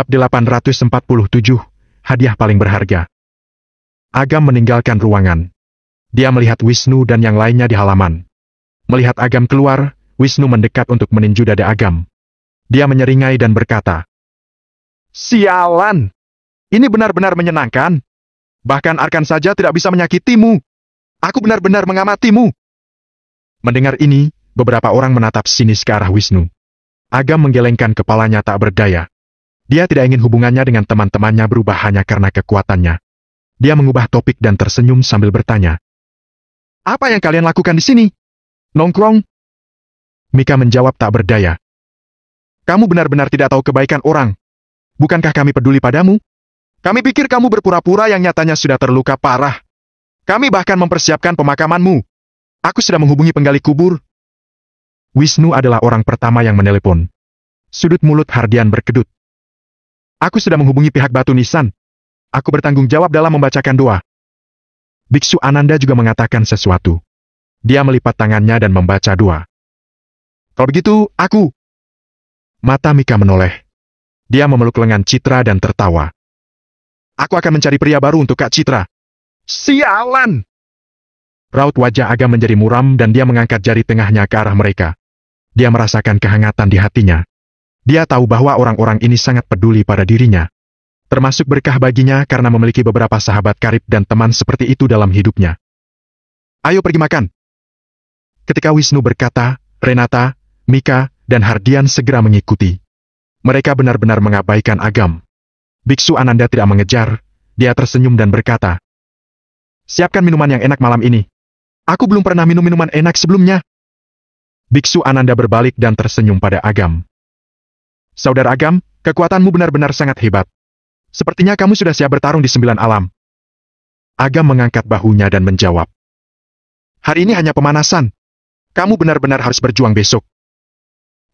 Bab 847, Hadiah Paling Berharga Agam meninggalkan ruangan. Dia melihat Wisnu dan yang lainnya di halaman. Melihat Agam keluar, Wisnu mendekat untuk meninju dada Agam. Dia menyeringai dan berkata, Sialan! Ini benar-benar menyenangkan. Bahkan Arkan saja tidak bisa menyakitimu. Aku benar-benar mengamatimu. Mendengar ini, beberapa orang menatap sinis ke arah Wisnu. Agam menggelengkan kepalanya tak berdaya. Dia tidak ingin hubungannya dengan teman-temannya berubah hanya karena kekuatannya. Dia mengubah topik dan tersenyum sambil bertanya. Apa yang kalian lakukan di sini? Nongkrong? Mika menjawab tak berdaya. Kamu benar-benar tidak tahu kebaikan orang. Bukankah kami peduli padamu? Kami pikir kamu berpura-pura yang nyatanya sudah terluka parah. Kami bahkan mempersiapkan pemakamanmu. Aku sudah menghubungi penggali kubur. Wisnu adalah orang pertama yang menelepon. Sudut mulut Hardian berkedut. Aku sudah menghubungi pihak Batu Nisan. Aku bertanggung jawab dalam membacakan doa. Biksu Ananda juga mengatakan sesuatu. Dia melipat tangannya dan membaca doa. Kalau begitu, aku. Mata Mika menoleh. Dia memeluk lengan Citra dan tertawa. Aku akan mencari pria baru untuk Kak Citra. Sialan! Raut wajah agak menjadi muram dan dia mengangkat jari tengahnya ke arah mereka. Dia merasakan kehangatan di hatinya. Dia tahu bahwa orang-orang ini sangat peduli pada dirinya. Termasuk berkah baginya karena memiliki beberapa sahabat karib dan teman seperti itu dalam hidupnya. Ayo pergi makan. Ketika Wisnu berkata, Renata, Mika, dan Hardian segera mengikuti. Mereka benar-benar mengabaikan agam. Biksu Ananda tidak mengejar, dia tersenyum dan berkata, Siapkan minuman yang enak malam ini. Aku belum pernah minum minuman enak sebelumnya. Biksu Ananda berbalik dan tersenyum pada Agam. Saudara Agam, kekuatanmu benar-benar sangat hebat. Sepertinya kamu sudah siap bertarung di sembilan alam. Agam mengangkat bahunya dan menjawab. Hari ini hanya pemanasan. Kamu benar-benar harus berjuang besok.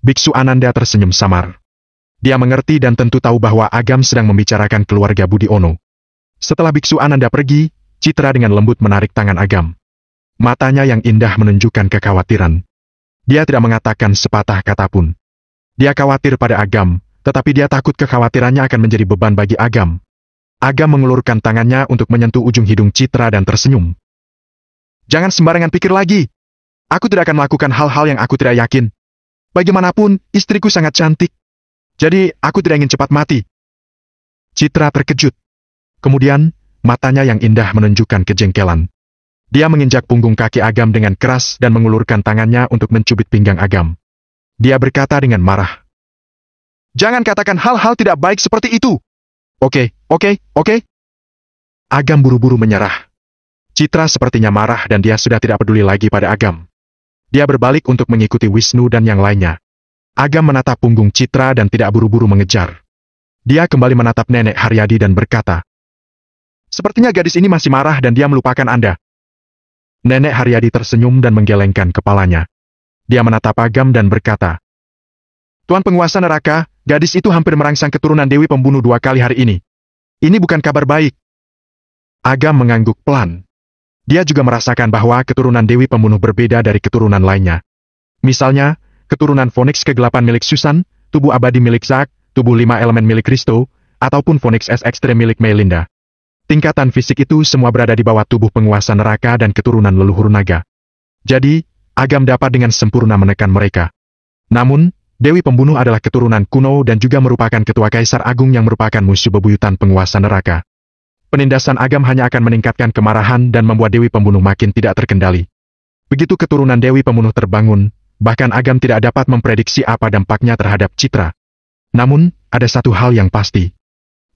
Biksu Ananda tersenyum samar. Dia mengerti dan tentu tahu bahwa Agam sedang membicarakan keluarga Budi Ono. Setelah Biksu Ananda pergi, Citra dengan lembut menarik tangan Agam. Matanya yang indah menunjukkan kekhawatiran. Dia tidak mengatakan sepatah kata pun. Dia khawatir pada Agam, tetapi dia takut kekhawatirannya akan menjadi beban bagi Agam. Agam mengulurkan tangannya untuk menyentuh ujung hidung Citra dan tersenyum. Jangan sembarangan pikir lagi. Aku tidak akan melakukan hal-hal yang aku tidak yakin. Bagaimanapun, istriku sangat cantik. Jadi, aku tidak ingin cepat mati. Citra terkejut. Kemudian, matanya yang indah menunjukkan kejengkelan. Dia menginjak punggung kaki Agam dengan keras dan mengulurkan tangannya untuk mencubit pinggang Agam. Dia berkata dengan marah. Jangan katakan hal-hal tidak baik seperti itu. Oke, oke, oke. Agam buru-buru menyerah. Citra sepertinya marah dan dia sudah tidak peduli lagi pada Agam. Dia berbalik untuk mengikuti Wisnu dan yang lainnya. Agam menatap punggung Citra dan tidak buru-buru mengejar. Dia kembali menatap nenek Haryadi dan berkata, Sepertinya gadis ini masih marah dan dia melupakan Anda. Nenek Haryadi tersenyum dan menggelengkan kepalanya dia menatap Agam dan berkata, Tuan penguasa neraka, gadis itu hampir merangsang keturunan Dewi Pembunuh dua kali hari ini. Ini bukan kabar baik. Agam mengangguk pelan. Dia juga merasakan bahwa keturunan Dewi Pembunuh berbeda dari keturunan lainnya. Misalnya, keturunan Phoenix kegelapan milik Susan, tubuh abadi milik Zack, tubuh lima elemen milik Kristo, ataupun Phoenix S ekstrem milik Melinda. Tingkatan fisik itu semua berada di bawah tubuh penguasa neraka dan keturunan leluhur naga. Jadi, Agam dapat dengan sempurna menekan mereka. Namun, Dewi Pembunuh adalah keturunan kuno dan juga merupakan ketua kaisar agung yang merupakan musuh bebuyutan penguasa neraka. Penindasan Agam hanya akan meningkatkan kemarahan dan membuat Dewi Pembunuh makin tidak terkendali. Begitu keturunan Dewi Pembunuh terbangun, bahkan Agam tidak dapat memprediksi apa dampaknya terhadap Citra. Namun, ada satu hal yang pasti.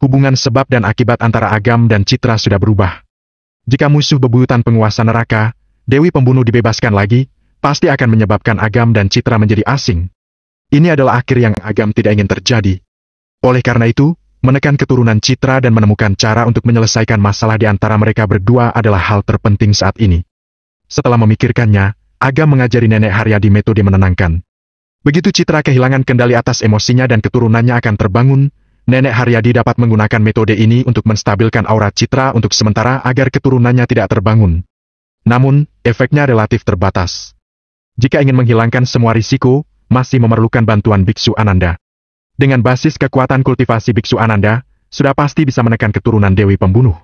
Hubungan sebab dan akibat antara Agam dan Citra sudah berubah. Jika musuh bebuyutan penguasa neraka, Dewi Pembunuh dibebaskan lagi, pasti akan menyebabkan Agam dan Citra menjadi asing. Ini adalah akhir yang Agam tidak ingin terjadi. Oleh karena itu, menekan keturunan Citra dan menemukan cara untuk menyelesaikan masalah di antara mereka berdua adalah hal terpenting saat ini. Setelah memikirkannya, Agam mengajari nenek Haryadi metode menenangkan. Begitu Citra kehilangan kendali atas emosinya dan keturunannya akan terbangun, Nenek Haryadi dapat menggunakan metode ini untuk menstabilkan aura Citra untuk sementara agar keturunannya tidak terbangun. Namun, efeknya relatif terbatas. Jika ingin menghilangkan semua risiko, masih memerlukan bantuan Biksu Ananda. Dengan basis kekuatan kultivasi Biksu Ananda, sudah pasti bisa menekan keturunan Dewi Pembunuh.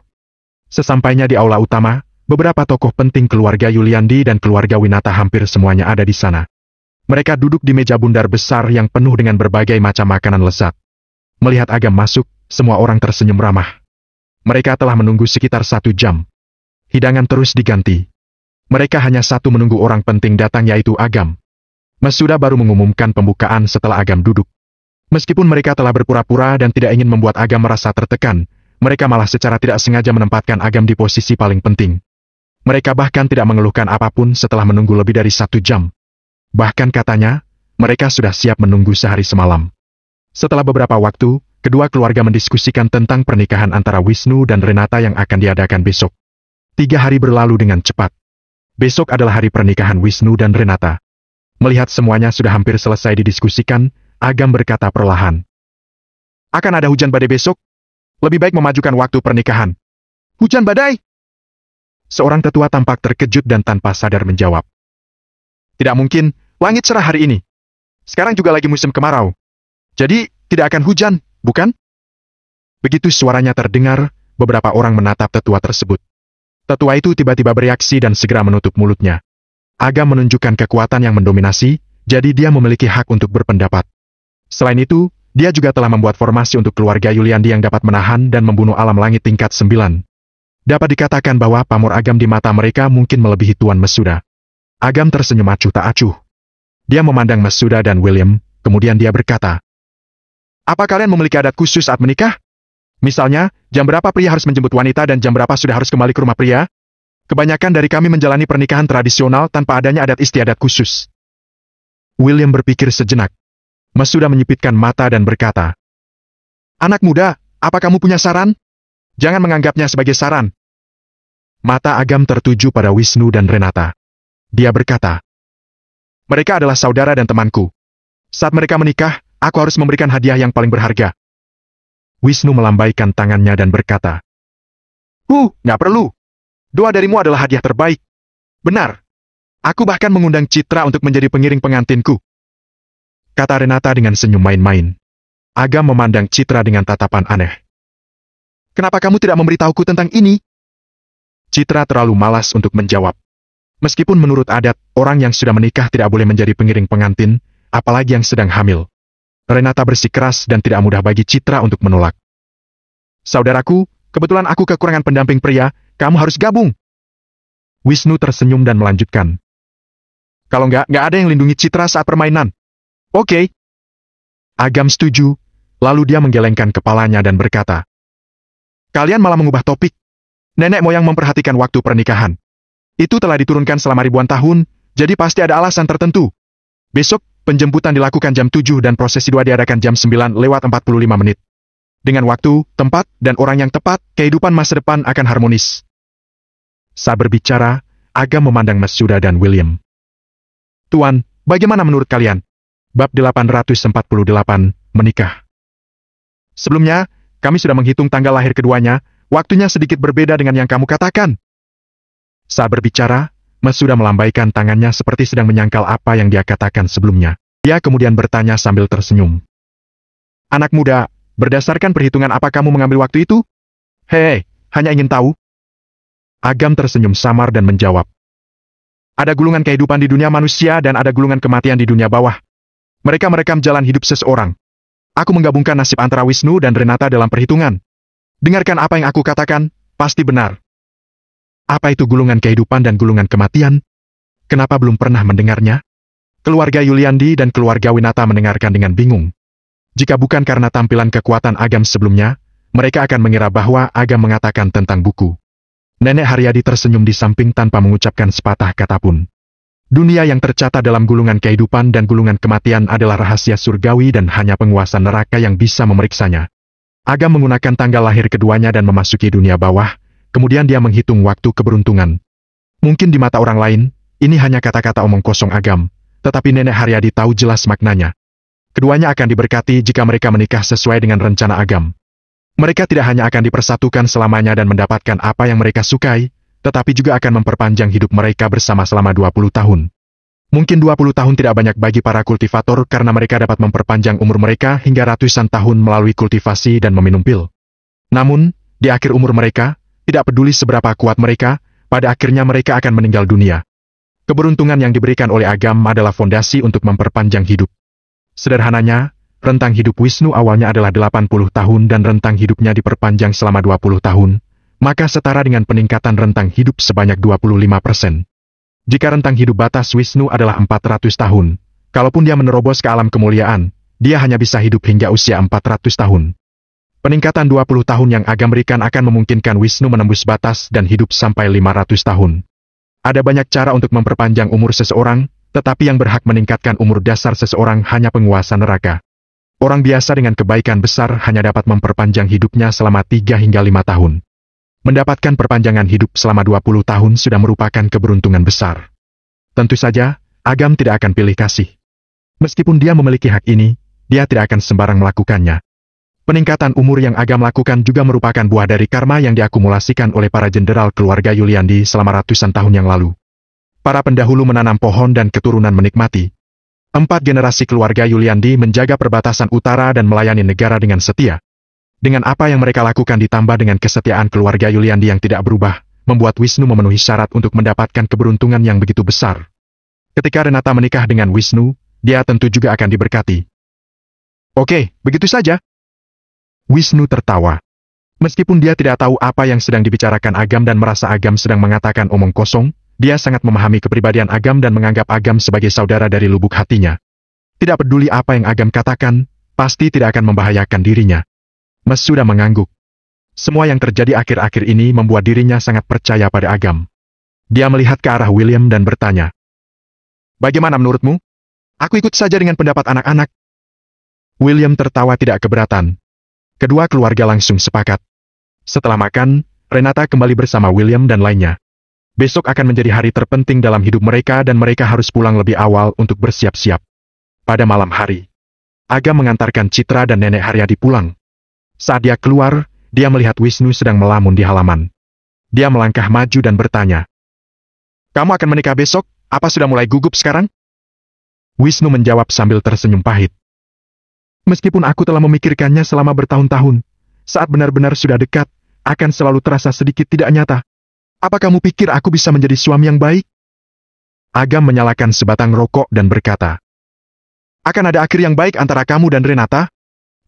Sesampainya di aula utama, beberapa tokoh penting keluarga Yuliandi dan keluarga Winata hampir semuanya ada di sana. Mereka duduk di meja bundar besar yang penuh dengan berbagai macam makanan lezat. Melihat Agam masuk, semua orang tersenyum ramah. Mereka telah menunggu sekitar satu jam. Hidangan terus diganti. Mereka hanya satu menunggu orang penting datang yaitu Agam. Masuda baru mengumumkan pembukaan setelah Agam duduk. Meskipun mereka telah berpura-pura dan tidak ingin membuat Agam merasa tertekan, mereka malah secara tidak sengaja menempatkan Agam di posisi paling penting. Mereka bahkan tidak mengeluhkan apapun setelah menunggu lebih dari satu jam. Bahkan katanya, mereka sudah siap menunggu sehari semalam. Setelah beberapa waktu, kedua keluarga mendiskusikan tentang pernikahan antara Wisnu dan Renata yang akan diadakan besok. Tiga hari berlalu dengan cepat. Besok adalah hari pernikahan Wisnu dan Renata. Melihat semuanya sudah hampir selesai didiskusikan, Agam berkata perlahan. Akan ada hujan badai besok? Lebih baik memajukan waktu pernikahan. Hujan badai? Seorang tetua tampak terkejut dan tanpa sadar menjawab. Tidak mungkin, langit cerah hari ini. Sekarang juga lagi musim kemarau. Jadi, tidak akan hujan, bukan? Begitu suaranya terdengar, beberapa orang menatap tetua tersebut. Tetua itu tiba-tiba bereaksi dan segera menutup mulutnya. Agam menunjukkan kekuatan yang mendominasi, jadi dia memiliki hak untuk berpendapat. Selain itu, dia juga telah membuat formasi untuk keluarga Yuliandi yang dapat menahan dan membunuh alam langit tingkat 9. Dapat dikatakan bahwa pamor Agam di mata mereka mungkin melebihi Tuan Mesuda. Agam tersenyum acuh tak acuh. Dia memandang Mesuda dan William, kemudian dia berkata, Apa kalian memiliki adat khusus saat menikah? Misalnya, jam berapa pria harus menjemput wanita dan jam berapa sudah harus kembali ke rumah pria? Kebanyakan dari kami menjalani pernikahan tradisional tanpa adanya adat istiadat khusus. William berpikir sejenak. Mas sudah menyipitkan mata dan berkata, Anak muda, apa kamu punya saran? Jangan menganggapnya sebagai saran. Mata Agam tertuju pada Wisnu dan Renata. Dia berkata, Mereka adalah saudara dan temanku. Saat mereka menikah, aku harus memberikan hadiah yang paling berharga. Wisnu melambaikan tangannya dan berkata, "Huh, nggak perlu. Doa darimu adalah hadiah terbaik. Benar. Aku bahkan mengundang Citra untuk menjadi pengiring pengantinku. Kata Renata dengan senyum main-main. Agam memandang Citra dengan tatapan aneh. Kenapa kamu tidak memberitahuku tentang ini? Citra terlalu malas untuk menjawab. Meskipun menurut adat, orang yang sudah menikah tidak boleh menjadi pengiring pengantin, apalagi yang sedang hamil. Renata bersikeras dan tidak mudah bagi Citra untuk menolak. Saudaraku, kebetulan aku kekurangan pendamping pria, kamu harus gabung. Wisnu tersenyum dan melanjutkan. Kalau nggak, nggak ada yang lindungi Citra saat permainan. Oke. Okay. Agam setuju, lalu dia menggelengkan kepalanya dan berkata. Kalian malah mengubah topik. Nenek moyang memperhatikan waktu pernikahan. Itu telah diturunkan selama ribuan tahun, jadi pasti ada alasan tertentu. Besok, Penjemputan dilakukan jam 7 dan prosesi dua diadakan jam 9 lewat 45 menit. Dengan waktu, tempat, dan orang yang tepat, kehidupan masa depan akan harmonis. Sa berbicara, Agam memandang Mas Yuda dan William. Tuan, bagaimana menurut kalian? Bab 848, Menikah. Sebelumnya, kami sudah menghitung tanggal lahir keduanya, waktunya sedikit berbeda dengan yang kamu katakan. Sa berbicara, Mas sudah melambaikan tangannya seperti sedang menyangkal apa yang dia katakan sebelumnya ia kemudian bertanya sambil tersenyum. Anak muda, berdasarkan perhitungan apa kamu mengambil waktu itu? Hei, hanya ingin tahu. Agam tersenyum samar dan menjawab. Ada gulungan kehidupan di dunia manusia dan ada gulungan kematian di dunia bawah. Mereka merekam jalan hidup seseorang. Aku menggabungkan nasib antara Wisnu dan Renata dalam perhitungan. Dengarkan apa yang aku katakan, pasti benar. Apa itu gulungan kehidupan dan gulungan kematian? Kenapa belum pernah mendengarnya? Keluarga Yuliandi dan keluarga Winata mendengarkan dengan bingung. Jika bukan karena tampilan kekuatan Agam sebelumnya, mereka akan mengira bahwa Agam mengatakan tentang buku. Nenek Haryadi tersenyum di samping tanpa mengucapkan sepatah kata pun. Dunia yang tercatat dalam gulungan kehidupan dan gulungan kematian adalah rahasia surgawi dan hanya penguasa neraka yang bisa memeriksanya. Agam menggunakan tanggal lahir keduanya dan memasuki dunia bawah, kemudian dia menghitung waktu keberuntungan. Mungkin di mata orang lain, ini hanya kata-kata omong kosong Agam, tetapi Nenek Haryadi tahu jelas maknanya. Keduanya akan diberkati jika mereka menikah sesuai dengan rencana agam. Mereka tidak hanya akan dipersatukan selamanya dan mendapatkan apa yang mereka sukai, tetapi juga akan memperpanjang hidup mereka bersama selama 20 tahun. Mungkin 20 tahun tidak banyak bagi para kultivator karena mereka dapat memperpanjang umur mereka hingga ratusan tahun melalui kultivasi dan meminum pil. Namun, di akhir umur mereka, tidak peduli seberapa kuat mereka, pada akhirnya mereka akan meninggal dunia. Keberuntungan yang diberikan oleh agam adalah fondasi untuk memperpanjang hidup. Sederhananya, rentang hidup Wisnu awalnya adalah 80 tahun dan rentang hidupnya diperpanjang selama 20 tahun, maka setara dengan peningkatan rentang hidup sebanyak 25%. persen. Jika rentang hidup batas Wisnu adalah 400 tahun, kalaupun dia menerobos ke alam kemuliaan, dia hanya bisa hidup hingga usia 400 tahun. Peningkatan 20 tahun yang Agam berikan akan memungkinkan Wisnu menembus batas dan hidup sampai 500 tahun. Ada banyak cara untuk memperpanjang umur seseorang, tetapi yang berhak meningkatkan umur dasar seseorang hanya penguasa neraka. Orang biasa dengan kebaikan besar hanya dapat memperpanjang hidupnya selama 3 hingga 5 tahun. Mendapatkan perpanjangan hidup selama 20 tahun sudah merupakan keberuntungan besar. Tentu saja, Agam tidak akan pilih kasih. Meskipun dia memiliki hak ini, dia tidak akan sembarang melakukannya, Peningkatan umur yang Agam lakukan juga merupakan buah dari karma yang diakumulasikan oleh para jenderal keluarga Yuliandi selama ratusan tahun yang lalu. Para pendahulu menanam pohon dan keturunan menikmati. Empat generasi keluarga Yuliandi menjaga perbatasan utara dan melayani negara dengan setia. Dengan apa yang mereka lakukan ditambah dengan kesetiaan keluarga Yuliandi yang tidak berubah, membuat Wisnu memenuhi syarat untuk mendapatkan keberuntungan yang begitu besar. Ketika Renata menikah dengan Wisnu, dia tentu juga akan diberkati. Oke, begitu saja. Wisnu tertawa. Meskipun dia tidak tahu apa yang sedang dibicarakan Agam dan merasa Agam sedang mengatakan omong kosong, dia sangat memahami kepribadian Agam dan menganggap Agam sebagai saudara dari lubuk hatinya. Tidak peduli apa yang Agam katakan, pasti tidak akan membahayakan dirinya. Mas sudah mengangguk. Semua yang terjadi akhir-akhir ini membuat dirinya sangat percaya pada Agam. Dia melihat ke arah William dan bertanya, Bagaimana menurutmu? Aku ikut saja dengan pendapat anak-anak. William tertawa tidak keberatan. Kedua keluarga langsung sepakat. Setelah makan, Renata kembali bersama William dan lainnya. Besok akan menjadi hari terpenting dalam hidup mereka dan mereka harus pulang lebih awal untuk bersiap-siap. Pada malam hari, Aga mengantarkan Citra dan Nenek Haryadi pulang. Saat dia keluar, dia melihat Wisnu sedang melamun di halaman. Dia melangkah maju dan bertanya, Kamu akan menikah besok? Apa sudah mulai gugup sekarang? Wisnu menjawab sambil tersenyum pahit. Meskipun aku telah memikirkannya selama bertahun-tahun, saat benar-benar sudah dekat, akan selalu terasa sedikit tidak nyata. Apa kamu pikir aku bisa menjadi suami yang baik? Agam menyalakan sebatang rokok dan berkata, Akan ada akhir yang baik antara kamu dan Renata?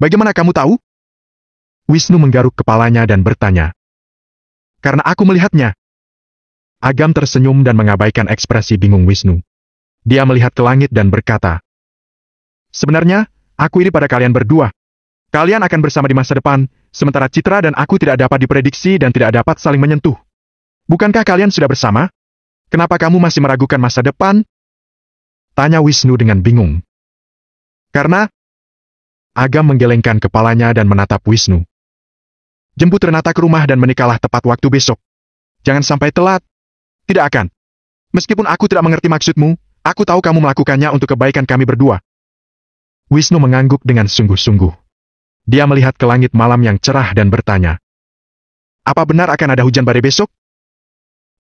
Bagaimana kamu tahu? Wisnu menggaruk kepalanya dan bertanya, Karena aku melihatnya. Agam tersenyum dan mengabaikan ekspresi bingung Wisnu. Dia melihat ke langit dan berkata, Sebenarnya, aku iri pada kalian berdua. Kalian akan bersama di masa depan, sementara Citra dan aku tidak dapat diprediksi dan tidak dapat saling menyentuh. Bukankah kalian sudah bersama? Kenapa kamu masih meragukan masa depan? Tanya Wisnu dengan bingung. Karena Agam menggelengkan kepalanya dan menatap Wisnu. Jemput Renata ke rumah dan menikahlah tepat waktu besok. Jangan sampai telat. Tidak akan. Meskipun aku tidak mengerti maksudmu, aku tahu kamu melakukannya untuk kebaikan kami berdua. Wisnu mengangguk dengan sungguh-sungguh. Dia melihat ke langit malam yang cerah dan bertanya, Apa benar akan ada hujan badai besok?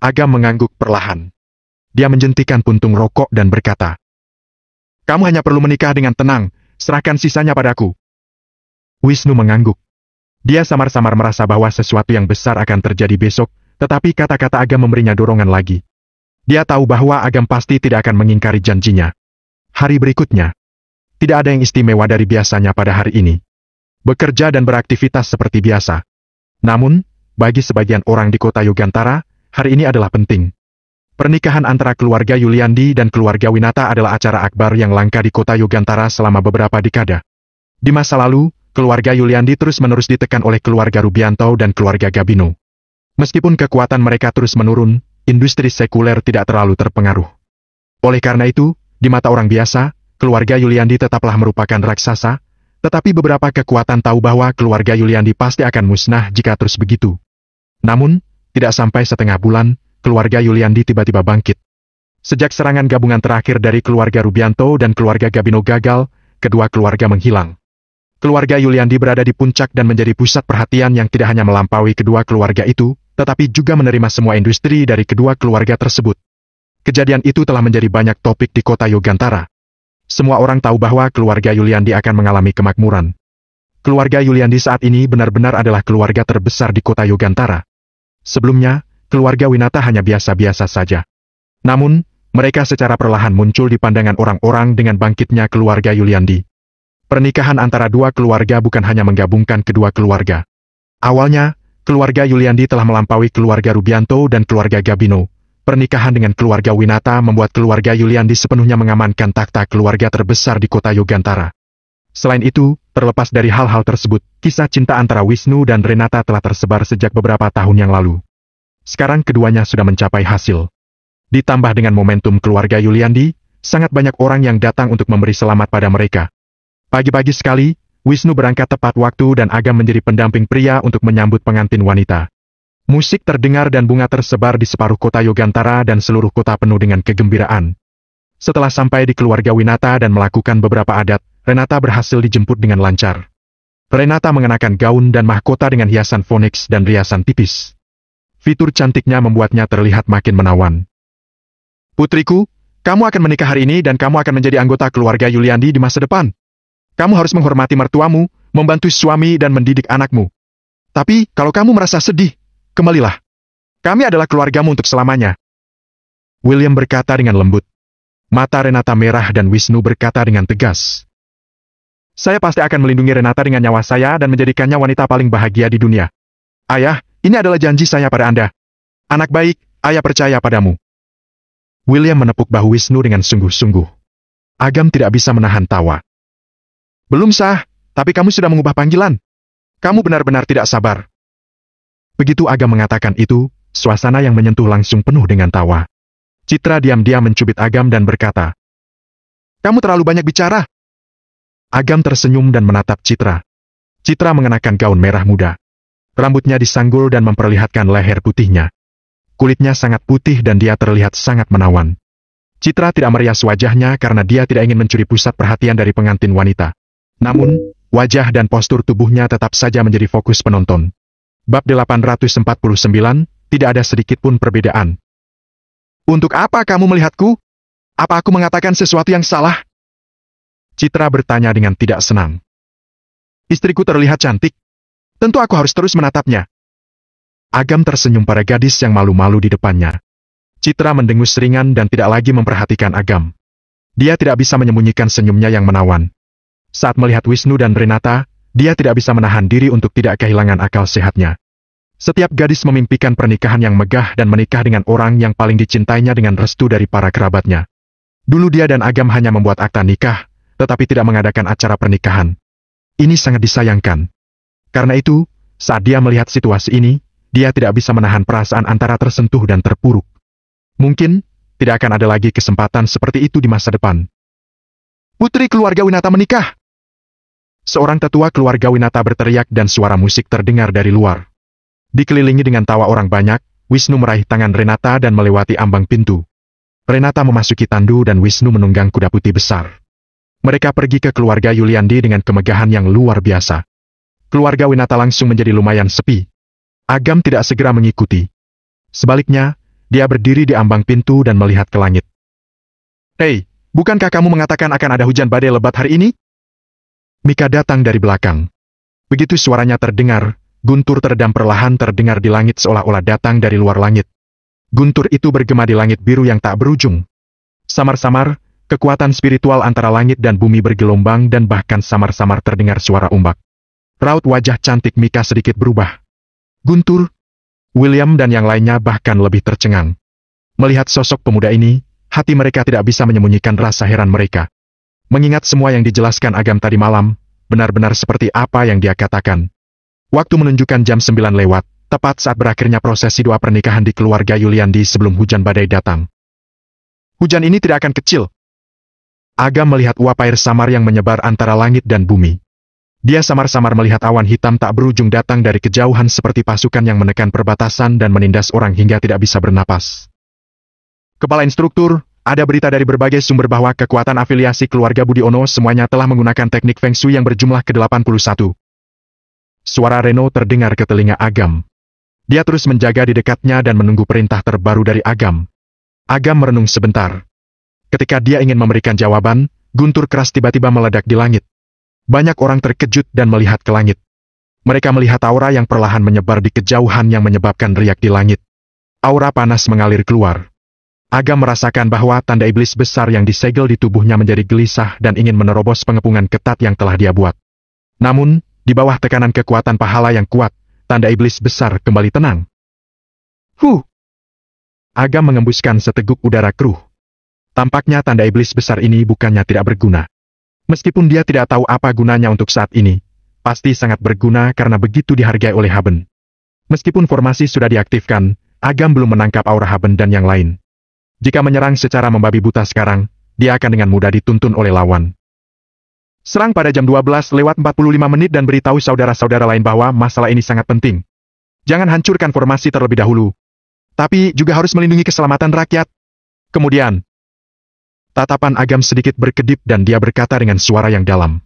Agam mengangguk perlahan. Dia menjentikan puntung rokok dan berkata, Kamu hanya perlu menikah dengan tenang, serahkan sisanya padaku. Wisnu mengangguk. Dia samar-samar merasa bahwa sesuatu yang besar akan terjadi besok, tetapi kata-kata Agam memberinya dorongan lagi. Dia tahu bahwa Agam pasti tidak akan mengingkari janjinya. Hari berikutnya, tidak ada yang istimewa dari biasanya pada hari ini. Bekerja dan beraktivitas seperti biasa. Namun, bagi sebagian orang di kota Yogyakarta, hari ini adalah penting. Pernikahan antara keluarga Yuliandi dan keluarga Winata adalah acara akbar yang langka di kota Yogyakarta selama beberapa dekade. Di masa lalu, keluarga Yuliandi terus-menerus ditekan oleh keluarga Rubianto dan keluarga Gabino. Meskipun kekuatan mereka terus menurun, industri sekuler tidak terlalu terpengaruh. Oleh karena itu, di mata orang biasa, keluarga Yuliandi tetaplah merupakan raksasa, tetapi beberapa kekuatan tahu bahwa keluarga Yuliandi pasti akan musnah jika terus begitu. Namun, tidak sampai setengah bulan, keluarga Yuliandi tiba-tiba bangkit. Sejak serangan gabungan terakhir dari keluarga Rubianto dan keluarga Gabino gagal, kedua keluarga menghilang. Keluarga Yuliandi berada di puncak dan menjadi pusat perhatian yang tidak hanya melampaui kedua keluarga itu, tetapi juga menerima semua industri dari kedua keluarga tersebut. Kejadian itu telah menjadi banyak topik di kota Yogyakarta. Semua orang tahu bahwa keluarga Yuliandi akan mengalami kemakmuran. Keluarga Yuliandi saat ini benar-benar adalah keluarga terbesar di kota Yogantara. Sebelumnya, keluarga Winata hanya biasa-biasa saja. Namun, mereka secara perlahan muncul di pandangan orang-orang dengan bangkitnya keluarga Yuliandi. Pernikahan antara dua keluarga bukan hanya menggabungkan kedua keluarga. Awalnya, keluarga Yuliandi telah melampaui keluarga Rubianto dan keluarga Gabino, Pernikahan dengan keluarga Winata membuat keluarga Yuliandi sepenuhnya mengamankan takhta keluarga terbesar di kota Yogantara. Selain itu, terlepas dari hal-hal tersebut, kisah cinta antara Wisnu dan Renata telah tersebar sejak beberapa tahun yang lalu. Sekarang keduanya sudah mencapai hasil. Ditambah dengan momentum keluarga Yuliandi, sangat banyak orang yang datang untuk memberi selamat pada mereka. Pagi-pagi sekali, Wisnu berangkat tepat waktu dan Agam menjadi pendamping pria untuk menyambut pengantin wanita. Musik terdengar dan bunga tersebar di separuh kota Yogantara dan seluruh kota penuh dengan kegembiraan. Setelah sampai di keluarga Winata dan melakukan beberapa adat, Renata berhasil dijemput dengan lancar. Renata mengenakan gaun dan mahkota dengan hiasan fonix dan riasan tipis. Fitur cantiknya membuatnya terlihat makin menawan. Putriku, kamu akan menikah hari ini dan kamu akan menjadi anggota keluarga Yuliandi di masa depan. Kamu harus menghormati mertuamu, membantu suami dan mendidik anakmu. Tapi, kalau kamu merasa sedih, kembalilah. Kami adalah keluargamu untuk selamanya. William berkata dengan lembut. Mata Renata merah dan Wisnu berkata dengan tegas. Saya pasti akan melindungi Renata dengan nyawa saya dan menjadikannya wanita paling bahagia di dunia. Ayah, ini adalah janji saya pada Anda. Anak baik, ayah percaya padamu. William menepuk bahu Wisnu dengan sungguh-sungguh. Agam tidak bisa menahan tawa. Belum sah, tapi kamu sudah mengubah panggilan. Kamu benar-benar tidak sabar. Begitu Aga mengatakan itu, suasana yang menyentuh langsung penuh dengan tawa. Citra diam-diam mencubit Agam dan berkata, Kamu terlalu banyak bicara. Agam tersenyum dan menatap Citra. Citra mengenakan gaun merah muda. Rambutnya disanggul dan memperlihatkan leher putihnya. Kulitnya sangat putih dan dia terlihat sangat menawan. Citra tidak merias wajahnya karena dia tidak ingin mencuri pusat perhatian dari pengantin wanita. Namun, wajah dan postur tubuhnya tetap saja menjadi fokus penonton. Bab 849, tidak ada sedikit pun perbedaan. Untuk apa kamu melihatku? Apa aku mengatakan sesuatu yang salah? Citra bertanya dengan tidak senang. Istriku terlihat cantik. Tentu aku harus terus menatapnya. Agam tersenyum pada gadis yang malu-malu di depannya. Citra mendengus ringan dan tidak lagi memperhatikan Agam. Dia tidak bisa menyembunyikan senyumnya yang menawan. Saat melihat Wisnu dan Renata, dia tidak bisa menahan diri untuk tidak kehilangan akal sehatnya. Setiap gadis memimpikan pernikahan yang megah dan menikah dengan orang yang paling dicintainya dengan restu dari para kerabatnya. Dulu dia dan Agam hanya membuat akta nikah, tetapi tidak mengadakan acara pernikahan. Ini sangat disayangkan. Karena itu, saat dia melihat situasi ini, dia tidak bisa menahan perasaan antara tersentuh dan terpuruk. Mungkin, tidak akan ada lagi kesempatan seperti itu di masa depan. Putri keluarga Winata menikah! Seorang tetua keluarga Winata berteriak dan suara musik terdengar dari luar. Dikelilingi dengan tawa orang banyak, Wisnu meraih tangan Renata dan melewati ambang pintu. Renata memasuki tandu dan Wisnu menunggang kuda putih besar. Mereka pergi ke keluarga Yuliandi dengan kemegahan yang luar biasa. Keluarga Winata langsung menjadi lumayan sepi. Agam tidak segera mengikuti. Sebaliknya, dia berdiri di ambang pintu dan melihat ke langit. Hei, bukankah kamu mengatakan akan ada hujan badai lebat hari ini? Mika datang dari belakang. Begitu suaranya terdengar, guntur teredam perlahan terdengar di langit seolah-olah datang dari luar langit. Guntur itu bergema di langit biru yang tak berujung. Samar-samar, kekuatan spiritual antara langit dan bumi bergelombang dan bahkan samar-samar terdengar suara ombak. Raut wajah cantik Mika sedikit berubah. Guntur, William dan yang lainnya bahkan lebih tercengang. Melihat sosok pemuda ini, hati mereka tidak bisa menyembunyikan rasa heran mereka. Mengingat semua yang dijelaskan Agam tadi malam, benar-benar seperti apa yang dia katakan. Waktu menunjukkan jam 9 lewat, tepat saat berakhirnya prosesi doa pernikahan di keluarga Yuliandi sebelum hujan badai datang. Hujan ini tidak akan kecil. Agam melihat uap air samar yang menyebar antara langit dan bumi. Dia samar-samar melihat awan hitam tak berujung datang dari kejauhan seperti pasukan yang menekan perbatasan dan menindas orang hingga tidak bisa bernapas. Kepala instruktur, ada berita dari berbagai sumber bahwa kekuatan afiliasi keluarga Budi Ono semuanya telah menggunakan teknik Feng Shui yang berjumlah ke-81. Suara Reno terdengar ke telinga Agam. Dia terus menjaga di dekatnya dan menunggu perintah terbaru dari Agam. Agam merenung sebentar. Ketika dia ingin memberikan jawaban, guntur keras tiba-tiba meledak di langit. Banyak orang terkejut dan melihat ke langit. Mereka melihat aura yang perlahan menyebar di kejauhan yang menyebabkan riak di langit. Aura panas mengalir keluar. Aga merasakan bahwa tanda iblis besar yang disegel di tubuhnya menjadi gelisah dan ingin menerobos pengepungan ketat yang telah dia buat. Namun, di bawah tekanan kekuatan pahala yang kuat, tanda iblis besar kembali tenang. Huh! Aga mengembuskan seteguk udara keruh. Tampaknya tanda iblis besar ini bukannya tidak berguna. Meskipun dia tidak tahu apa gunanya untuk saat ini, pasti sangat berguna karena begitu dihargai oleh Haben. Meskipun formasi sudah diaktifkan, Agam belum menangkap aura Haben dan yang lain. Jika menyerang secara membabi buta sekarang, dia akan dengan mudah dituntun oleh lawan. Serang pada jam 12 lewat 45 menit dan beritahu saudara-saudara lain bahwa masalah ini sangat penting. Jangan hancurkan formasi terlebih dahulu. Tapi juga harus melindungi keselamatan rakyat. Kemudian, tatapan Agam sedikit berkedip dan dia berkata dengan suara yang dalam.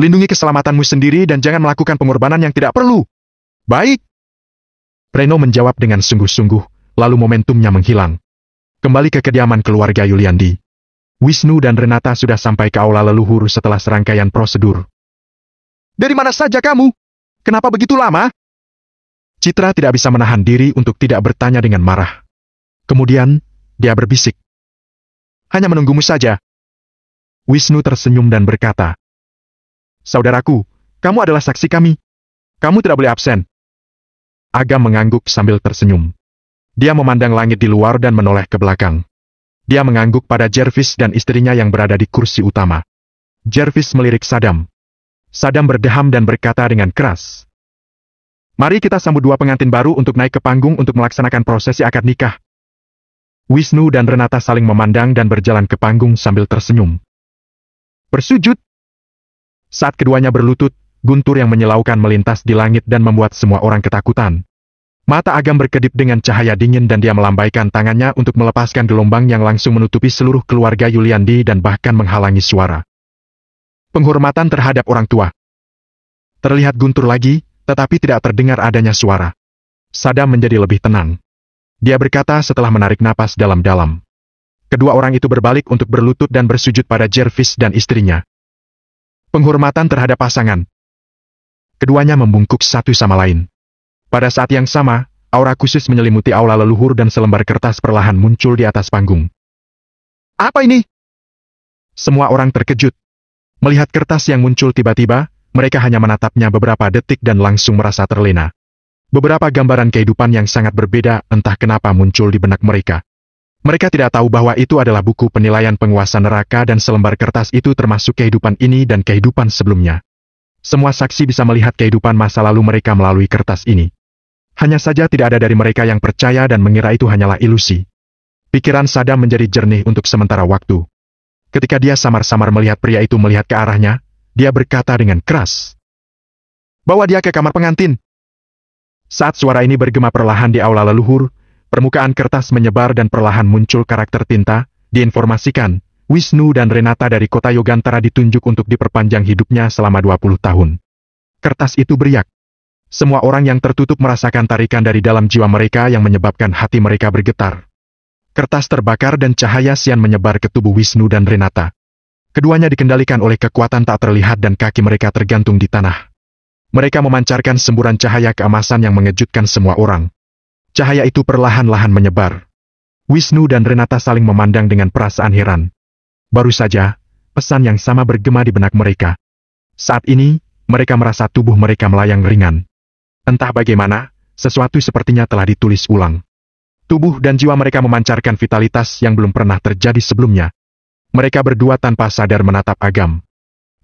Lindungi keselamatanmu sendiri dan jangan melakukan pengorbanan yang tidak perlu. Baik. Reno menjawab dengan sungguh-sungguh, lalu momentumnya menghilang. Kembali ke kediaman keluarga Yuliandi. Wisnu dan Renata sudah sampai ke aula leluhur setelah serangkaian prosedur. Dari mana saja kamu? Kenapa begitu lama? Citra tidak bisa menahan diri untuk tidak bertanya dengan marah. Kemudian, dia berbisik. Hanya menunggumu saja. Wisnu tersenyum dan berkata, Saudaraku, kamu adalah saksi kami. Kamu tidak boleh absen. Agam mengangguk sambil tersenyum. Dia memandang langit di luar dan menoleh ke belakang. Dia mengangguk pada Jervis dan istrinya yang berada di kursi utama. Jervis melirik Sadam. Sadam berdeham dan berkata dengan keras. Mari kita sambut dua pengantin baru untuk naik ke panggung untuk melaksanakan prosesi akad nikah. Wisnu dan Renata saling memandang dan berjalan ke panggung sambil tersenyum. Bersujud. Saat keduanya berlutut, guntur yang menyelaukan melintas di langit dan membuat semua orang ketakutan. Mata Agam berkedip dengan cahaya dingin dan dia melambaikan tangannya untuk melepaskan gelombang yang langsung menutupi seluruh keluarga Yuliandi dan bahkan menghalangi suara. Penghormatan terhadap orang tua. Terlihat guntur lagi, tetapi tidak terdengar adanya suara. Sadam menjadi lebih tenang. Dia berkata setelah menarik napas dalam-dalam. Kedua orang itu berbalik untuk berlutut dan bersujud pada Jervis dan istrinya. Penghormatan terhadap pasangan. Keduanya membungkuk satu sama lain. Pada saat yang sama, aura khusus menyelimuti aula leluhur dan selembar kertas perlahan muncul di atas panggung. Apa ini? Semua orang terkejut. Melihat kertas yang muncul tiba-tiba, mereka hanya menatapnya beberapa detik dan langsung merasa terlena. Beberapa gambaran kehidupan yang sangat berbeda entah kenapa muncul di benak mereka. Mereka tidak tahu bahwa itu adalah buku penilaian penguasa neraka dan selembar kertas itu termasuk kehidupan ini dan kehidupan sebelumnya. Semua saksi bisa melihat kehidupan masa lalu mereka melalui kertas ini. Hanya saja tidak ada dari mereka yang percaya dan mengira itu hanyalah ilusi. Pikiran Sadam menjadi jernih untuk sementara waktu. Ketika dia samar-samar melihat pria itu melihat ke arahnya, dia berkata dengan keras. Bawa dia ke kamar pengantin. Saat suara ini bergema perlahan di aula leluhur, permukaan kertas menyebar dan perlahan muncul karakter tinta, diinformasikan, Wisnu dan Renata dari kota Yogantara ditunjuk untuk diperpanjang hidupnya selama 20 tahun. Kertas itu beriak. Semua orang yang tertutup merasakan tarikan dari dalam jiwa mereka yang menyebabkan hati mereka bergetar. Kertas terbakar dan cahaya sian menyebar ke tubuh Wisnu dan Renata. Keduanya dikendalikan oleh kekuatan tak terlihat dan kaki mereka tergantung di tanah. Mereka memancarkan semburan cahaya keemasan yang mengejutkan semua orang. Cahaya itu perlahan-lahan menyebar. Wisnu dan Renata saling memandang dengan perasaan heran. Baru saja, pesan yang sama bergema di benak mereka. Saat ini, mereka merasa tubuh mereka melayang ringan. Entah bagaimana, sesuatu sepertinya telah ditulis ulang. Tubuh dan jiwa mereka memancarkan vitalitas yang belum pernah terjadi sebelumnya. Mereka berdua tanpa sadar menatap Agam.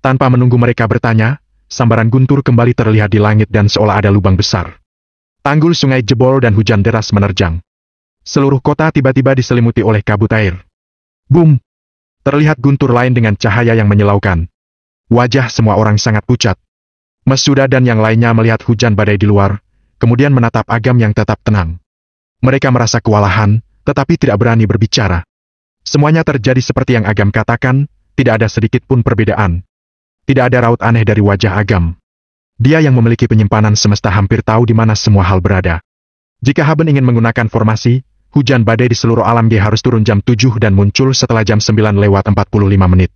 Tanpa menunggu mereka bertanya, sambaran guntur kembali terlihat di langit dan seolah ada lubang besar. Tanggul sungai jebol dan hujan deras menerjang. Seluruh kota tiba-tiba diselimuti oleh kabut air. Boom! Terlihat guntur lain dengan cahaya yang menyelaukan. Wajah semua orang sangat pucat. Mesudah dan yang lainnya melihat hujan badai di luar, kemudian menatap Agam yang tetap tenang. Mereka merasa kewalahan, tetapi tidak berani berbicara. Semuanya terjadi seperti yang Agam katakan, tidak ada sedikit pun perbedaan. Tidak ada raut aneh dari wajah Agam. Dia yang memiliki penyimpanan semesta hampir tahu di mana semua hal berada. Jika Haben ingin menggunakan formasi, hujan badai di seluruh alam dia harus turun jam 7 dan muncul setelah jam 9 lewat 45 menit.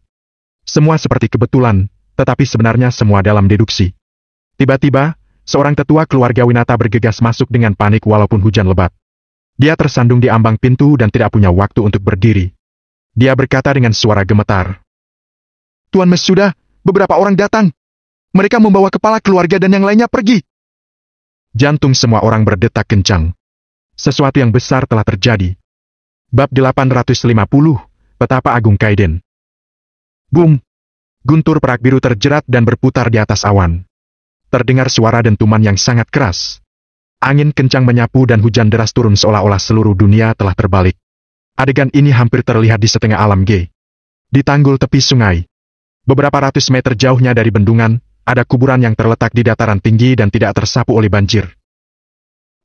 Semua seperti kebetulan, tetapi sebenarnya semua dalam deduksi. Tiba-tiba, seorang tetua keluarga Winata bergegas masuk dengan panik walaupun hujan lebat. Dia tersandung di ambang pintu dan tidak punya waktu untuk berdiri. Dia berkata dengan suara gemetar. Tuan Mesuda, beberapa orang datang. Mereka membawa kepala keluarga dan yang lainnya pergi. Jantung semua orang berdetak kencang. Sesuatu yang besar telah terjadi. Bab 850, Petapa Agung Kaiden. Bung! guntur perak biru terjerat dan berputar di atas awan. Terdengar suara dentuman yang sangat keras. Angin kencang menyapu dan hujan deras turun seolah-olah seluruh dunia telah terbalik. Adegan ini hampir terlihat di setengah alam G. Di tanggul tepi sungai. Beberapa ratus meter jauhnya dari bendungan, ada kuburan yang terletak di dataran tinggi dan tidak tersapu oleh banjir.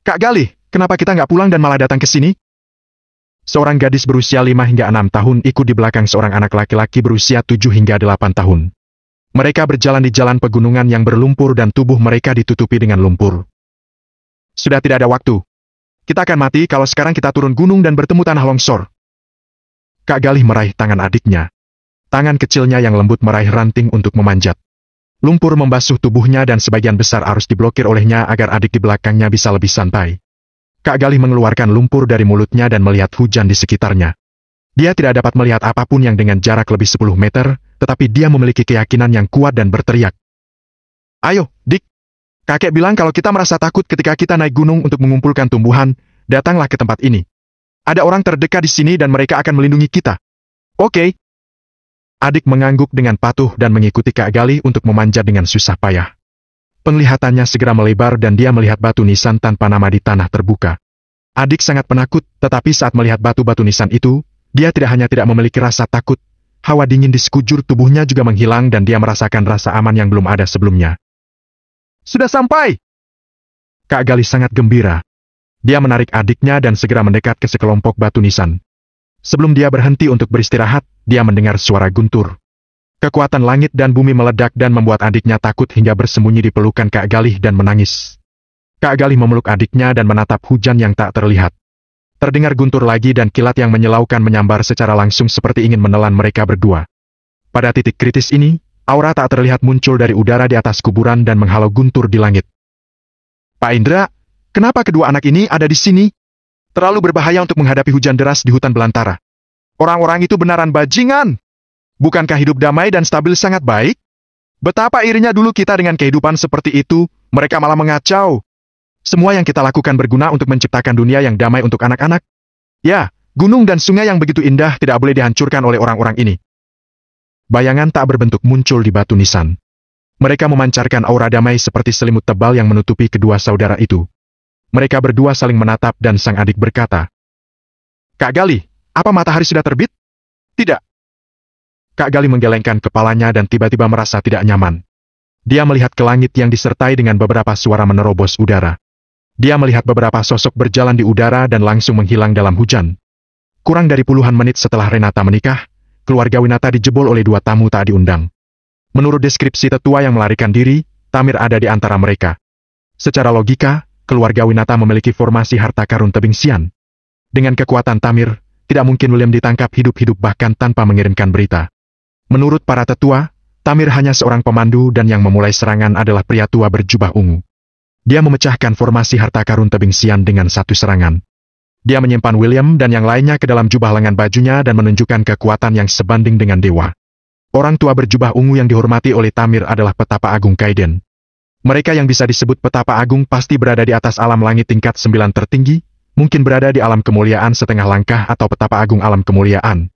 Kak Galih, kenapa kita nggak pulang dan malah datang ke sini? Seorang gadis berusia 5 hingga 6 tahun ikut di belakang seorang anak laki-laki berusia 7 hingga 8 tahun. Mereka berjalan di jalan pegunungan yang berlumpur dan tubuh mereka ditutupi dengan lumpur. Sudah tidak ada waktu. Kita akan mati kalau sekarang kita turun gunung dan bertemu tanah longsor. Kak Galih meraih tangan adiknya. Tangan kecilnya yang lembut meraih ranting untuk memanjat. Lumpur membasuh tubuhnya dan sebagian besar arus diblokir olehnya agar adik di belakangnya bisa lebih santai. Kak Galih mengeluarkan lumpur dari mulutnya dan melihat hujan di sekitarnya. Dia tidak dapat melihat apapun yang dengan jarak lebih 10 meter, tetapi dia memiliki keyakinan yang kuat dan berteriak. Ayo, Dick. Kakek bilang kalau kita merasa takut ketika kita naik gunung untuk mengumpulkan tumbuhan, datanglah ke tempat ini. Ada orang terdekat di sini dan mereka akan melindungi kita. Oke. Okay. Adik mengangguk dengan patuh dan mengikuti Kak Galih untuk memanjat dengan susah payah. Penglihatannya segera melebar dan dia melihat batu nisan tanpa nama di tanah terbuka. Adik sangat penakut, tetapi saat melihat batu-batu nisan itu, dia tidak hanya tidak memiliki rasa takut, hawa dingin di sekujur tubuhnya juga menghilang dan dia merasakan rasa aman yang belum ada sebelumnya. Sudah sampai! Kak Gali sangat gembira. Dia menarik adiknya dan segera mendekat ke sekelompok batu nisan. Sebelum dia berhenti untuk beristirahat, dia mendengar suara guntur. Kekuatan langit dan bumi meledak dan membuat adiknya takut hingga bersembunyi di pelukan Kak Galih dan menangis. Kak Galih memeluk adiknya dan menatap hujan yang tak terlihat. Terdengar guntur lagi dan kilat yang menyelaukan menyambar secara langsung seperti ingin menelan mereka berdua. Pada titik kritis ini, aura tak terlihat muncul dari udara di atas kuburan dan menghalau guntur di langit. Pak Indra, kenapa kedua anak ini ada di sini? Terlalu berbahaya untuk menghadapi hujan deras di hutan belantara. Orang-orang itu benaran bajingan! Bukankah hidup damai dan stabil sangat baik? Betapa irinya dulu kita dengan kehidupan seperti itu, mereka malah mengacau. Semua yang kita lakukan berguna untuk menciptakan dunia yang damai untuk anak-anak. Ya, gunung dan sungai yang begitu indah tidak boleh dihancurkan oleh orang-orang ini. Bayangan tak berbentuk muncul di batu nisan. Mereka memancarkan aura damai seperti selimut tebal yang menutupi kedua saudara itu. Mereka berdua saling menatap dan sang adik berkata, Kak Gali, apa matahari sudah terbit? Tidak, Kak Gali menggelengkan kepalanya dan tiba-tiba merasa tidak nyaman. Dia melihat ke langit yang disertai dengan beberapa suara menerobos udara. Dia melihat beberapa sosok berjalan di udara dan langsung menghilang dalam hujan. Kurang dari puluhan menit setelah Renata menikah, keluarga Winata dijebol oleh dua tamu tak diundang. Menurut deskripsi tetua yang melarikan diri, Tamir ada di antara mereka. Secara logika, keluarga Winata memiliki formasi harta karun tebing sian. Dengan kekuatan Tamir, tidak mungkin William ditangkap hidup-hidup bahkan tanpa mengirimkan berita. Menurut para tetua, Tamir hanya seorang pemandu dan yang memulai serangan adalah pria tua berjubah ungu. Dia memecahkan formasi harta karun tebing sian dengan satu serangan. Dia menyimpan William dan yang lainnya ke dalam jubah lengan bajunya dan menunjukkan kekuatan yang sebanding dengan dewa. Orang tua berjubah ungu yang dihormati oleh Tamir adalah petapa agung Kaiden. Mereka yang bisa disebut petapa agung pasti berada di atas alam langit tingkat sembilan tertinggi, mungkin berada di alam kemuliaan setengah langkah atau petapa agung alam kemuliaan.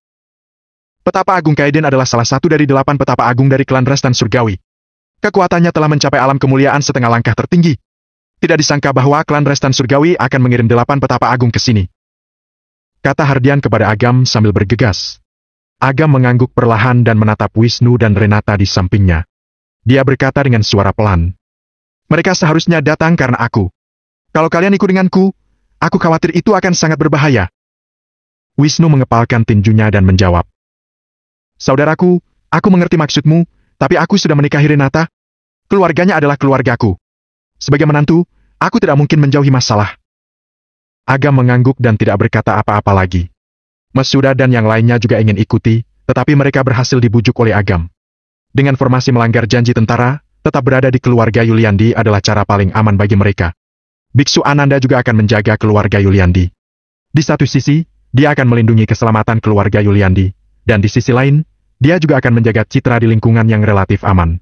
Petapa Agung Kaiden adalah salah satu dari delapan petapa agung dari klan Restan Surgawi. Kekuatannya telah mencapai alam kemuliaan setengah langkah tertinggi. Tidak disangka bahwa klan Restan Surgawi akan mengirim delapan petapa agung ke sini. Kata Hardian kepada Agam sambil bergegas. Agam mengangguk perlahan dan menatap Wisnu dan Renata di sampingnya. Dia berkata dengan suara pelan. Mereka seharusnya datang karena aku. Kalau kalian ikut denganku, aku khawatir itu akan sangat berbahaya. Wisnu mengepalkan tinjunya dan menjawab. Saudaraku, aku mengerti maksudmu, tapi aku sudah menikahi Renata. Keluarganya adalah keluargaku. Sebagai menantu, aku tidak mungkin menjauhi masalah. Agam mengangguk dan tidak berkata apa-apa lagi. Mesuda dan yang lainnya juga ingin ikuti, tetapi mereka berhasil dibujuk oleh Agam. Dengan formasi melanggar janji tentara, tetap berada di keluarga Yuliandi adalah cara paling aman bagi mereka. Biksu Ananda juga akan menjaga keluarga Yuliandi. Di satu sisi, dia akan melindungi keselamatan keluarga Yuliandi, dan di sisi lain, dia juga akan menjaga citra di lingkungan yang relatif aman.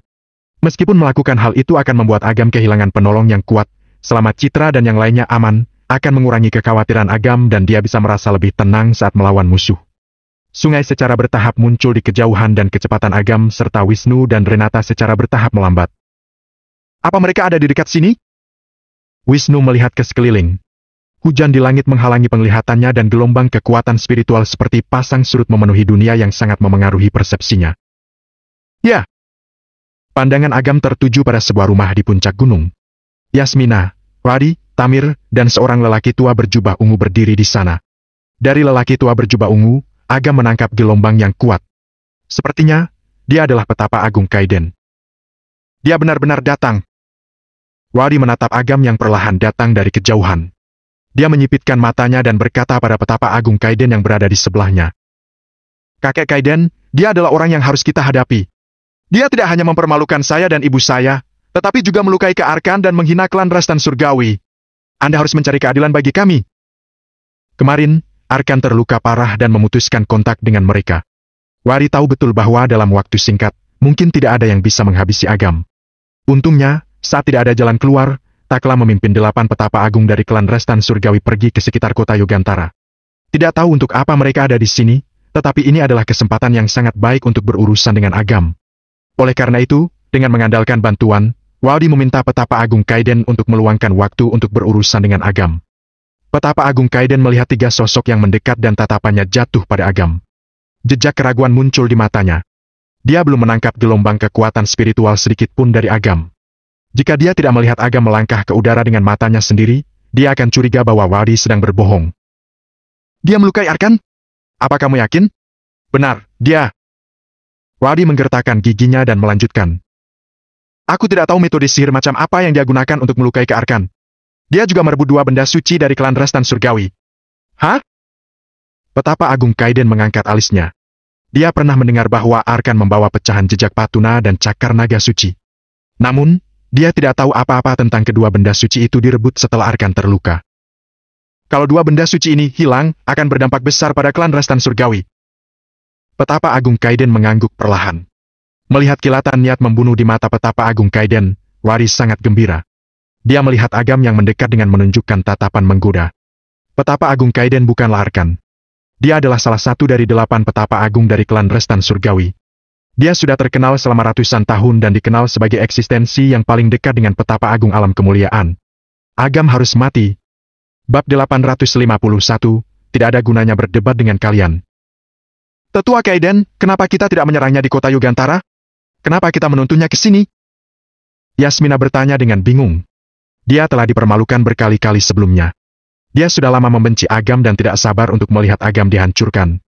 Meskipun melakukan hal itu akan membuat Agam kehilangan penolong yang kuat, selama citra dan yang lainnya aman, akan mengurangi kekhawatiran Agam dan dia bisa merasa lebih tenang saat melawan musuh. Sungai secara bertahap muncul di kejauhan dan kecepatan Agam serta Wisnu dan Renata secara bertahap melambat. Apa mereka ada di dekat sini? Wisnu melihat ke sekeliling. Hujan di langit menghalangi penglihatannya dan gelombang kekuatan spiritual seperti pasang surut memenuhi dunia yang sangat memengaruhi persepsinya. Ya. Pandangan Agam tertuju pada sebuah rumah di puncak gunung. Yasmina, Wadi, Tamir, dan seorang lelaki tua berjubah ungu berdiri di sana. Dari lelaki tua berjubah ungu, Agam menangkap gelombang yang kuat. Sepertinya, dia adalah petapa Agung Kaiden. Dia benar-benar datang. Wadi menatap Agam yang perlahan datang dari kejauhan. Dia menyipitkan matanya dan berkata pada petapa agung Kaiden yang berada di sebelahnya. Kakek Kaiden, dia adalah orang yang harus kita hadapi. Dia tidak hanya mempermalukan saya dan ibu saya, tetapi juga melukai kearkan dan menghina klan Rastan Surgawi. Anda harus mencari keadilan bagi kami. Kemarin, Arkan terluka parah dan memutuskan kontak dengan mereka. Wari tahu betul bahwa dalam waktu singkat, mungkin tidak ada yang bisa menghabisi Agam. Untungnya, saat tidak ada jalan keluar, Takla memimpin delapan petapa agung dari klan Restan Surgawi pergi ke sekitar kota Yogantara. Tidak tahu untuk apa mereka ada di sini, tetapi ini adalah kesempatan yang sangat baik untuk berurusan dengan Agam. Oleh karena itu, dengan mengandalkan bantuan, Waldi meminta petapa agung Kaiden untuk meluangkan waktu untuk berurusan dengan Agam. Petapa Agung Kaiden melihat tiga sosok yang mendekat dan tatapannya jatuh pada Agam. Jejak keraguan muncul di matanya. Dia belum menangkap gelombang kekuatan spiritual sedikit pun dari Agam. Jika dia tidak melihat Agam melangkah ke udara dengan matanya sendiri, dia akan curiga bahwa Wadi sedang berbohong. Dia melukai Arkan? Apa kamu yakin? Benar, dia. Wadi menggertakkan giginya dan melanjutkan. Aku tidak tahu metode sihir macam apa yang dia gunakan untuk melukai ke Arkan. Dia juga merebut dua benda suci dari klan Restan Surgawi. Hah? Betapa Agung Kaiden mengangkat alisnya. Dia pernah mendengar bahwa Arkan membawa pecahan jejak Patuna dan cakar naga suci. Namun, dia tidak tahu apa-apa tentang kedua benda suci itu direbut setelah Arkan terluka. Kalau dua benda suci ini hilang, akan berdampak besar pada klan Restan Surgawi. Petapa Agung Kaiden mengangguk perlahan. Melihat kilatan niat membunuh di mata petapa Agung Kaiden, Waris sangat gembira. Dia melihat Agam yang mendekat dengan menunjukkan tatapan menggoda. Petapa Agung Kaiden bukanlah Arkan. Dia adalah salah satu dari delapan petapa agung dari klan Restan Surgawi. Dia sudah terkenal selama ratusan tahun dan dikenal sebagai eksistensi yang paling dekat dengan petapa agung alam kemuliaan. Agam harus mati. Bab 851, tidak ada gunanya berdebat dengan kalian. Tetua Kaiden, kenapa kita tidak menyerangnya di kota Yugantara? Kenapa kita menuntunnya ke sini? Yasmina bertanya dengan bingung. Dia telah dipermalukan berkali-kali sebelumnya. Dia sudah lama membenci Agam dan tidak sabar untuk melihat Agam dihancurkan.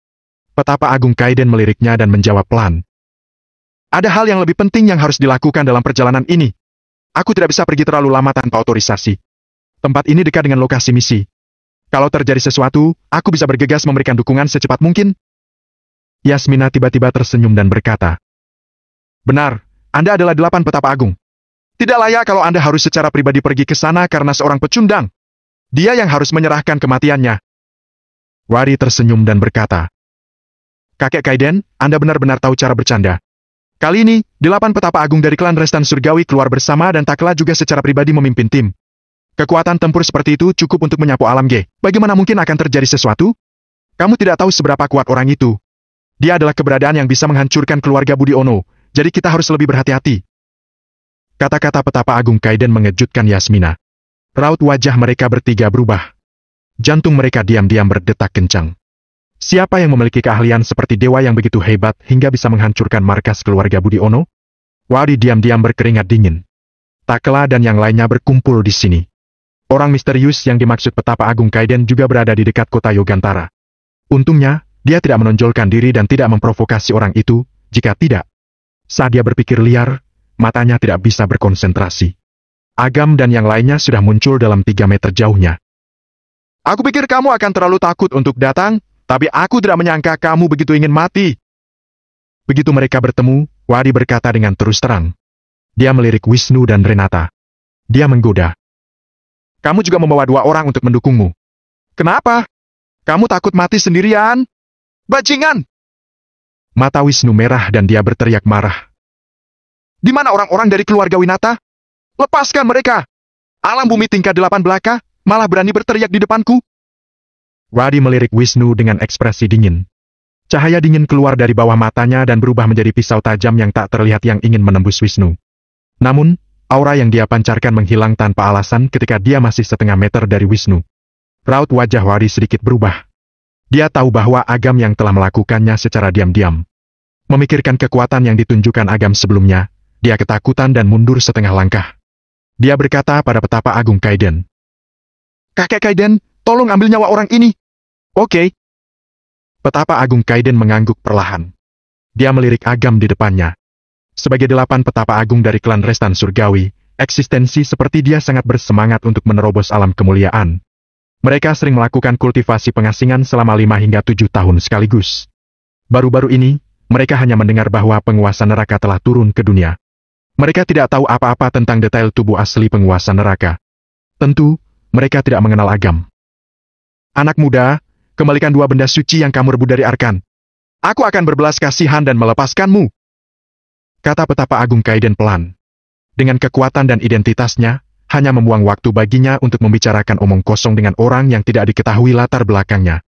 Petapa Agung Kaiden meliriknya dan menjawab pelan. Ada hal yang lebih penting yang harus dilakukan dalam perjalanan ini. Aku tidak bisa pergi terlalu lama tanpa otorisasi. Tempat ini dekat dengan lokasi misi. Kalau terjadi sesuatu, aku bisa bergegas memberikan dukungan secepat mungkin. Yasmina tiba-tiba tersenyum dan berkata, Benar, Anda adalah delapan petapa agung. Tidak layak kalau Anda harus secara pribadi pergi ke sana karena seorang pecundang. Dia yang harus menyerahkan kematiannya. Wari tersenyum dan berkata, Kakek Kaiden, Anda benar-benar tahu cara bercanda. Kali ini, delapan petapa agung dari klan Restan Surgawi keluar bersama dan Takla juga secara pribadi memimpin tim. Kekuatan tempur seperti itu cukup untuk menyapu alam G. Bagaimana mungkin akan terjadi sesuatu? Kamu tidak tahu seberapa kuat orang itu. Dia adalah keberadaan yang bisa menghancurkan keluarga Budi Ono, jadi kita harus lebih berhati-hati. Kata-kata petapa agung Kaiden mengejutkan Yasmina. Raut wajah mereka bertiga berubah. Jantung mereka diam-diam berdetak kencang. Siapa yang memiliki keahlian seperti dewa yang begitu hebat hingga bisa menghancurkan markas keluarga Budi Ono? Wadi diam-diam berkeringat dingin. Takela dan yang lainnya berkumpul di sini. Orang misterius yang dimaksud petapa Agung Kaiden juga berada di dekat kota Yogantara. Untungnya, dia tidak menonjolkan diri dan tidak memprovokasi orang itu, jika tidak. Saat dia berpikir liar, matanya tidak bisa berkonsentrasi. Agam dan yang lainnya sudah muncul dalam tiga meter jauhnya. Aku pikir kamu akan terlalu takut untuk datang, tapi aku tidak menyangka kamu begitu ingin mati. Begitu mereka bertemu, Wadi berkata dengan terus terang. Dia melirik Wisnu dan Renata. Dia menggoda. Kamu juga membawa dua orang untuk mendukungmu. Kenapa? Kamu takut mati sendirian? Bajingan! Mata Wisnu merah dan dia berteriak marah. Di mana orang-orang dari keluarga Winata? Lepaskan mereka! Alam bumi tingkat delapan belaka, malah berani berteriak di depanku. Wadi melirik Wisnu dengan ekspresi dingin. Cahaya dingin keluar dari bawah matanya dan berubah menjadi pisau tajam yang tak terlihat yang ingin menembus Wisnu. Namun, aura yang dia pancarkan menghilang tanpa alasan ketika dia masih setengah meter dari Wisnu. Raut wajah Wadi sedikit berubah. Dia tahu bahwa Agam yang telah melakukannya secara diam-diam. Memikirkan kekuatan yang ditunjukkan Agam sebelumnya, dia ketakutan dan mundur setengah langkah. Dia berkata pada petapa Agung Kaiden. Kakek Kaiden, tolong ambil nyawa orang ini. Oke. Okay. Petapa Agung Kaiden mengangguk perlahan. Dia melirik Agam di depannya. Sebagai delapan petapa agung dari klan Restan Surgawi, eksistensi seperti dia sangat bersemangat untuk menerobos alam kemuliaan. Mereka sering melakukan kultivasi pengasingan selama lima hingga tujuh tahun sekaligus. Baru-baru ini, mereka hanya mendengar bahwa penguasa neraka telah turun ke dunia. Mereka tidak tahu apa-apa tentang detail tubuh asli penguasa neraka. Tentu, mereka tidak mengenal agam. Anak muda, kembalikan dua benda suci yang kamu rebut dari Arkan. Aku akan berbelas kasihan dan melepaskanmu. Kata petapa Agung Kaiden pelan. Dengan kekuatan dan identitasnya, hanya membuang waktu baginya untuk membicarakan omong kosong dengan orang yang tidak diketahui latar belakangnya.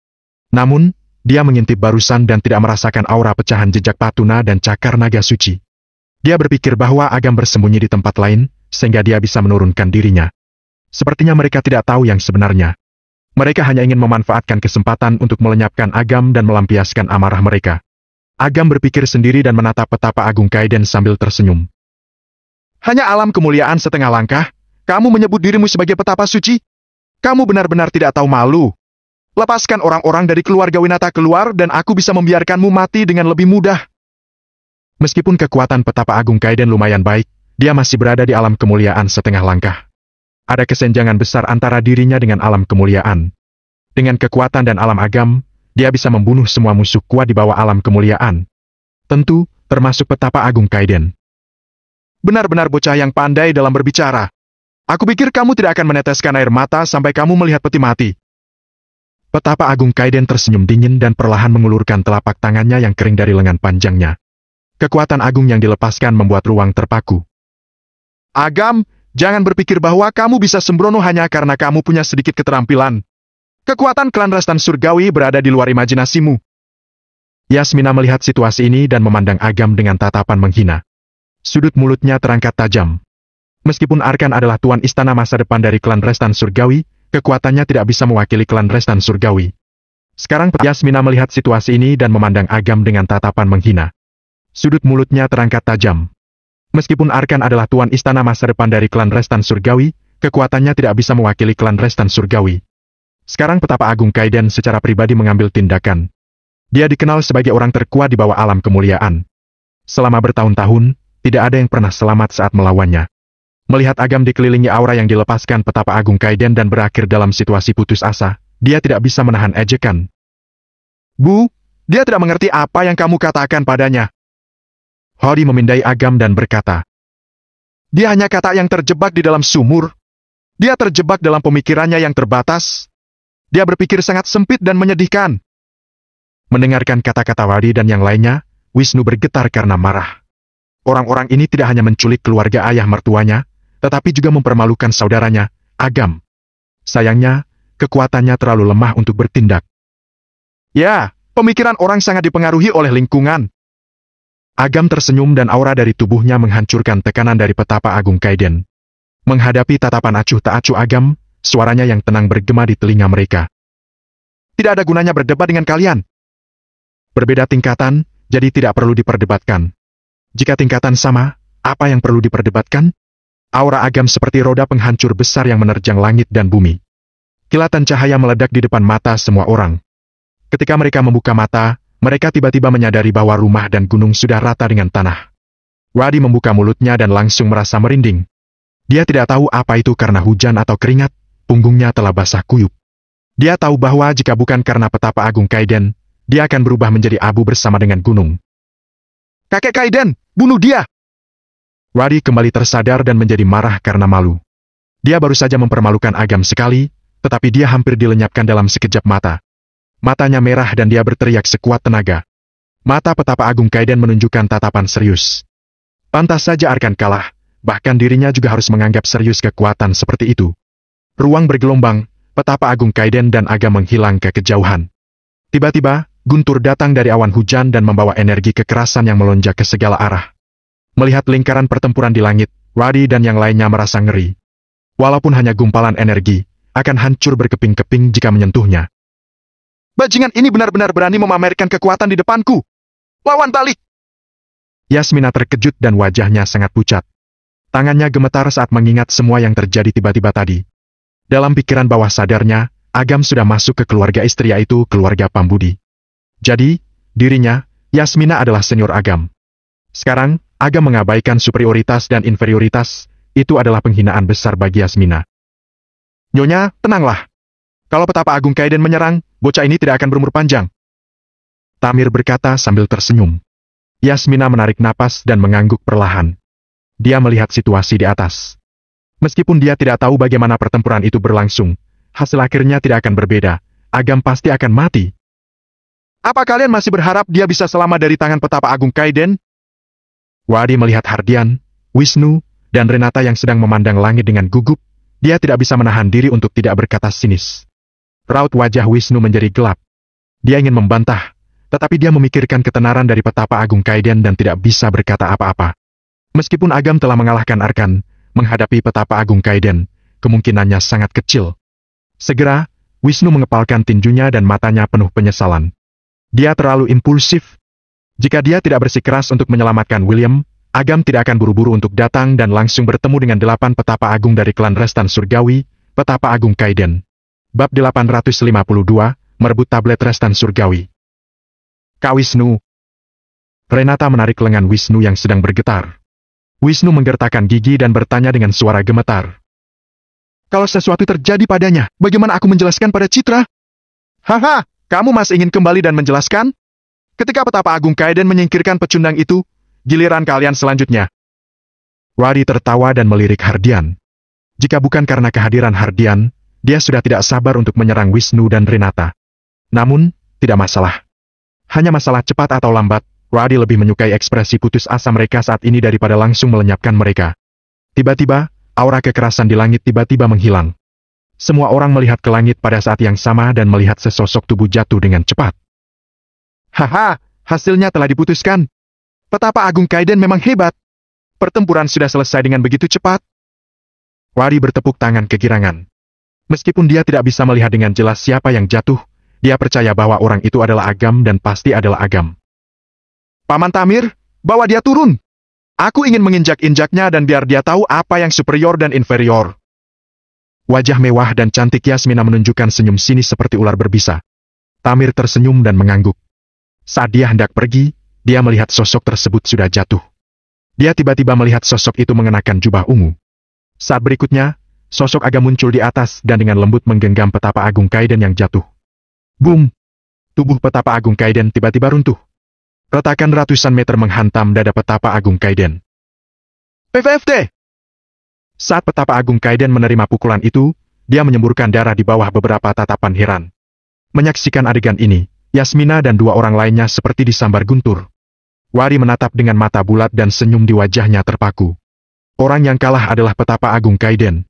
Namun, dia mengintip barusan dan tidak merasakan aura pecahan jejak patuna dan cakar naga suci. Dia berpikir bahwa Agam bersembunyi di tempat lain, sehingga dia bisa menurunkan dirinya. Sepertinya mereka tidak tahu yang sebenarnya. Mereka hanya ingin memanfaatkan kesempatan untuk melenyapkan Agam dan melampiaskan amarah mereka. Agam berpikir sendiri dan menatap petapa Agung Kaiden sambil tersenyum. Hanya alam kemuliaan setengah langkah, kamu menyebut dirimu sebagai petapa suci? Kamu benar-benar tidak tahu malu. Lepaskan orang-orang dari keluarga Winata keluar dan aku bisa membiarkanmu mati dengan lebih mudah. Meskipun kekuatan petapa Agung Kaiden lumayan baik, dia masih berada di alam kemuliaan setengah langkah ada kesenjangan besar antara dirinya dengan alam kemuliaan. Dengan kekuatan dan alam agam, dia bisa membunuh semua musuh kuat di bawah alam kemuliaan. Tentu, termasuk petapa Agung Kaiden. Benar-benar bocah yang pandai dalam berbicara. Aku pikir kamu tidak akan meneteskan air mata sampai kamu melihat peti mati. Petapa Agung Kaiden tersenyum dingin dan perlahan mengulurkan telapak tangannya yang kering dari lengan panjangnya. Kekuatan agung yang dilepaskan membuat ruang terpaku. Agam, Jangan berpikir bahwa kamu bisa sembrono hanya karena kamu punya sedikit keterampilan. Kekuatan klan Rastan Surgawi berada di luar imajinasimu. Yasmina melihat situasi ini dan memandang Agam dengan tatapan menghina. Sudut mulutnya terangkat tajam. Meskipun Arkan adalah tuan istana masa depan dari klan Restan Surgawi, kekuatannya tidak bisa mewakili klan Restan Surgawi. Sekarang Yasmina melihat situasi ini dan memandang Agam dengan tatapan menghina. Sudut mulutnya terangkat tajam. Meskipun Arkan adalah tuan istana masa depan dari klan Restan Surgawi, kekuatannya tidak bisa mewakili klan Restan Surgawi. Sekarang petapa Agung Kaiden secara pribadi mengambil tindakan. Dia dikenal sebagai orang terkuat di bawah alam kemuliaan. Selama bertahun-tahun, tidak ada yang pernah selamat saat melawannya. Melihat Agam dikelilingi aura yang dilepaskan petapa Agung Kaiden dan berakhir dalam situasi putus asa, dia tidak bisa menahan ejekan. Bu, dia tidak mengerti apa yang kamu katakan padanya. Hori memindai agam dan berkata, Dia hanya kata yang terjebak di dalam sumur. Dia terjebak dalam pemikirannya yang terbatas. Dia berpikir sangat sempit dan menyedihkan. Mendengarkan kata-kata Wadi dan yang lainnya, Wisnu bergetar karena marah. Orang-orang ini tidak hanya menculik keluarga ayah mertuanya, tetapi juga mempermalukan saudaranya, Agam. Sayangnya, kekuatannya terlalu lemah untuk bertindak. Ya, pemikiran orang sangat dipengaruhi oleh lingkungan. Agam tersenyum dan aura dari tubuhnya menghancurkan tekanan dari petapa Agung Kaiden. Menghadapi tatapan acuh tak acuh Agam, suaranya yang tenang bergema di telinga mereka. Tidak ada gunanya berdebat dengan kalian. Berbeda tingkatan, jadi tidak perlu diperdebatkan. Jika tingkatan sama, apa yang perlu diperdebatkan? Aura agam seperti roda penghancur besar yang menerjang langit dan bumi. Kilatan cahaya meledak di depan mata semua orang. Ketika mereka membuka mata, mereka tiba-tiba menyadari bahwa rumah dan gunung sudah rata dengan tanah. Wadi membuka mulutnya dan langsung merasa merinding. Dia tidak tahu apa itu karena hujan atau keringat, punggungnya telah basah kuyup. Dia tahu bahwa jika bukan karena petapa Agung Kaiden, dia akan berubah menjadi abu bersama dengan gunung. Kakek Kaiden, bunuh dia! Wadi kembali tersadar dan menjadi marah karena malu. Dia baru saja mempermalukan Agam sekali, tetapi dia hampir dilenyapkan dalam sekejap mata. Matanya merah dan dia berteriak sekuat tenaga. Mata petapa Agung Kaiden menunjukkan tatapan serius. Pantas saja Arkan kalah, bahkan dirinya juga harus menganggap serius kekuatan seperti itu. Ruang bergelombang, petapa Agung Kaiden dan Aga menghilang ke kejauhan. Tiba-tiba, guntur datang dari awan hujan dan membawa energi kekerasan yang melonjak ke segala arah. Melihat lingkaran pertempuran di langit, Radi dan yang lainnya merasa ngeri. Walaupun hanya gumpalan energi, akan hancur berkeping-keping jika menyentuhnya. Bajingan ini benar-benar berani memamerkan kekuatan di depanku. Lawan balik! Yasmina terkejut dan wajahnya sangat pucat. Tangannya gemetar saat mengingat semua yang terjadi tiba-tiba tadi. Dalam pikiran bawah sadarnya, Agam sudah masuk ke keluarga istri yaitu keluarga Pambudi. Jadi, dirinya, Yasmina adalah senior Agam. Sekarang, Agam mengabaikan superioritas dan inferioritas, itu adalah penghinaan besar bagi Yasmina. Nyonya, tenanglah. Kalau petapa agung Kaiden menyerang, bocah ini tidak akan berumur panjang. Tamir berkata sambil tersenyum. Yasmina menarik napas dan mengangguk perlahan. Dia melihat situasi di atas. Meskipun dia tidak tahu bagaimana pertempuran itu berlangsung, hasil akhirnya tidak akan berbeda. Agam pasti akan mati. Apa kalian masih berharap dia bisa selamat dari tangan petapa agung Kaiden? Wadi melihat Hardian, Wisnu, dan Renata yang sedang memandang langit dengan gugup. Dia tidak bisa menahan diri untuk tidak berkata sinis raut wajah Wisnu menjadi gelap. Dia ingin membantah, tetapi dia memikirkan ketenaran dari petapa Agung Kaiden dan tidak bisa berkata apa-apa. Meskipun Agam telah mengalahkan Arkan, menghadapi petapa Agung Kaiden, kemungkinannya sangat kecil. Segera, Wisnu mengepalkan tinjunya dan matanya penuh penyesalan. Dia terlalu impulsif. Jika dia tidak bersikeras untuk menyelamatkan William, Agam tidak akan buru-buru untuk datang dan langsung bertemu dengan delapan petapa agung dari klan Restan Surgawi, petapa agung Kaiden. Bab 852, Merebut Tablet Restan Surgawi. Kak Wisnu. Renata menarik lengan Wisnu yang sedang bergetar. Wisnu menggertakkan gigi dan bertanya dengan suara gemetar. Kalau sesuatu terjadi padanya, bagaimana aku menjelaskan pada Citra? Haha, kamu masih ingin kembali dan menjelaskan? Ketika petapa Agung Kaiden menyingkirkan pecundang itu, giliran kalian selanjutnya. Wadi tertawa dan melirik Hardian. Jika bukan karena kehadiran Hardian, dia sudah tidak sabar untuk menyerang Wisnu dan Renata. Namun, tidak masalah. Hanya masalah cepat atau lambat, Radi lebih menyukai ekspresi putus asa mereka saat ini daripada langsung melenyapkan mereka. Tiba-tiba, aura kekerasan di langit tiba-tiba menghilang. Semua orang melihat ke langit pada saat yang sama dan melihat sesosok tubuh jatuh dengan cepat. Haha, hasilnya telah diputuskan. Petapa Agung Kaiden memang hebat. Pertempuran sudah selesai dengan begitu cepat. Wari bertepuk tangan kegirangan. Meskipun dia tidak bisa melihat dengan jelas siapa yang jatuh, dia percaya bahwa orang itu adalah Agam dan pasti adalah Agam. Paman Tamir, bawa dia turun. Aku ingin menginjak-injaknya dan biar dia tahu apa yang superior dan inferior. Wajah mewah dan cantik Yasmina menunjukkan senyum sinis seperti ular berbisa. Tamir tersenyum dan mengangguk. Saat dia hendak pergi, dia melihat sosok tersebut sudah jatuh. Dia tiba-tiba melihat sosok itu mengenakan jubah ungu. Saat berikutnya, Sosok Aga muncul di atas dan dengan lembut menggenggam petapa Agung Kaiden yang jatuh. Boom! Tubuh petapa Agung Kaiden tiba-tiba runtuh. Retakan ratusan meter menghantam dada petapa Agung Kaiden. PVFT! Saat petapa Agung Kaiden menerima pukulan itu, dia menyemburkan darah di bawah beberapa tatapan heran. Menyaksikan adegan ini, Yasmina dan dua orang lainnya seperti disambar guntur. Wari menatap dengan mata bulat dan senyum di wajahnya terpaku. Orang yang kalah adalah petapa Agung Kaiden,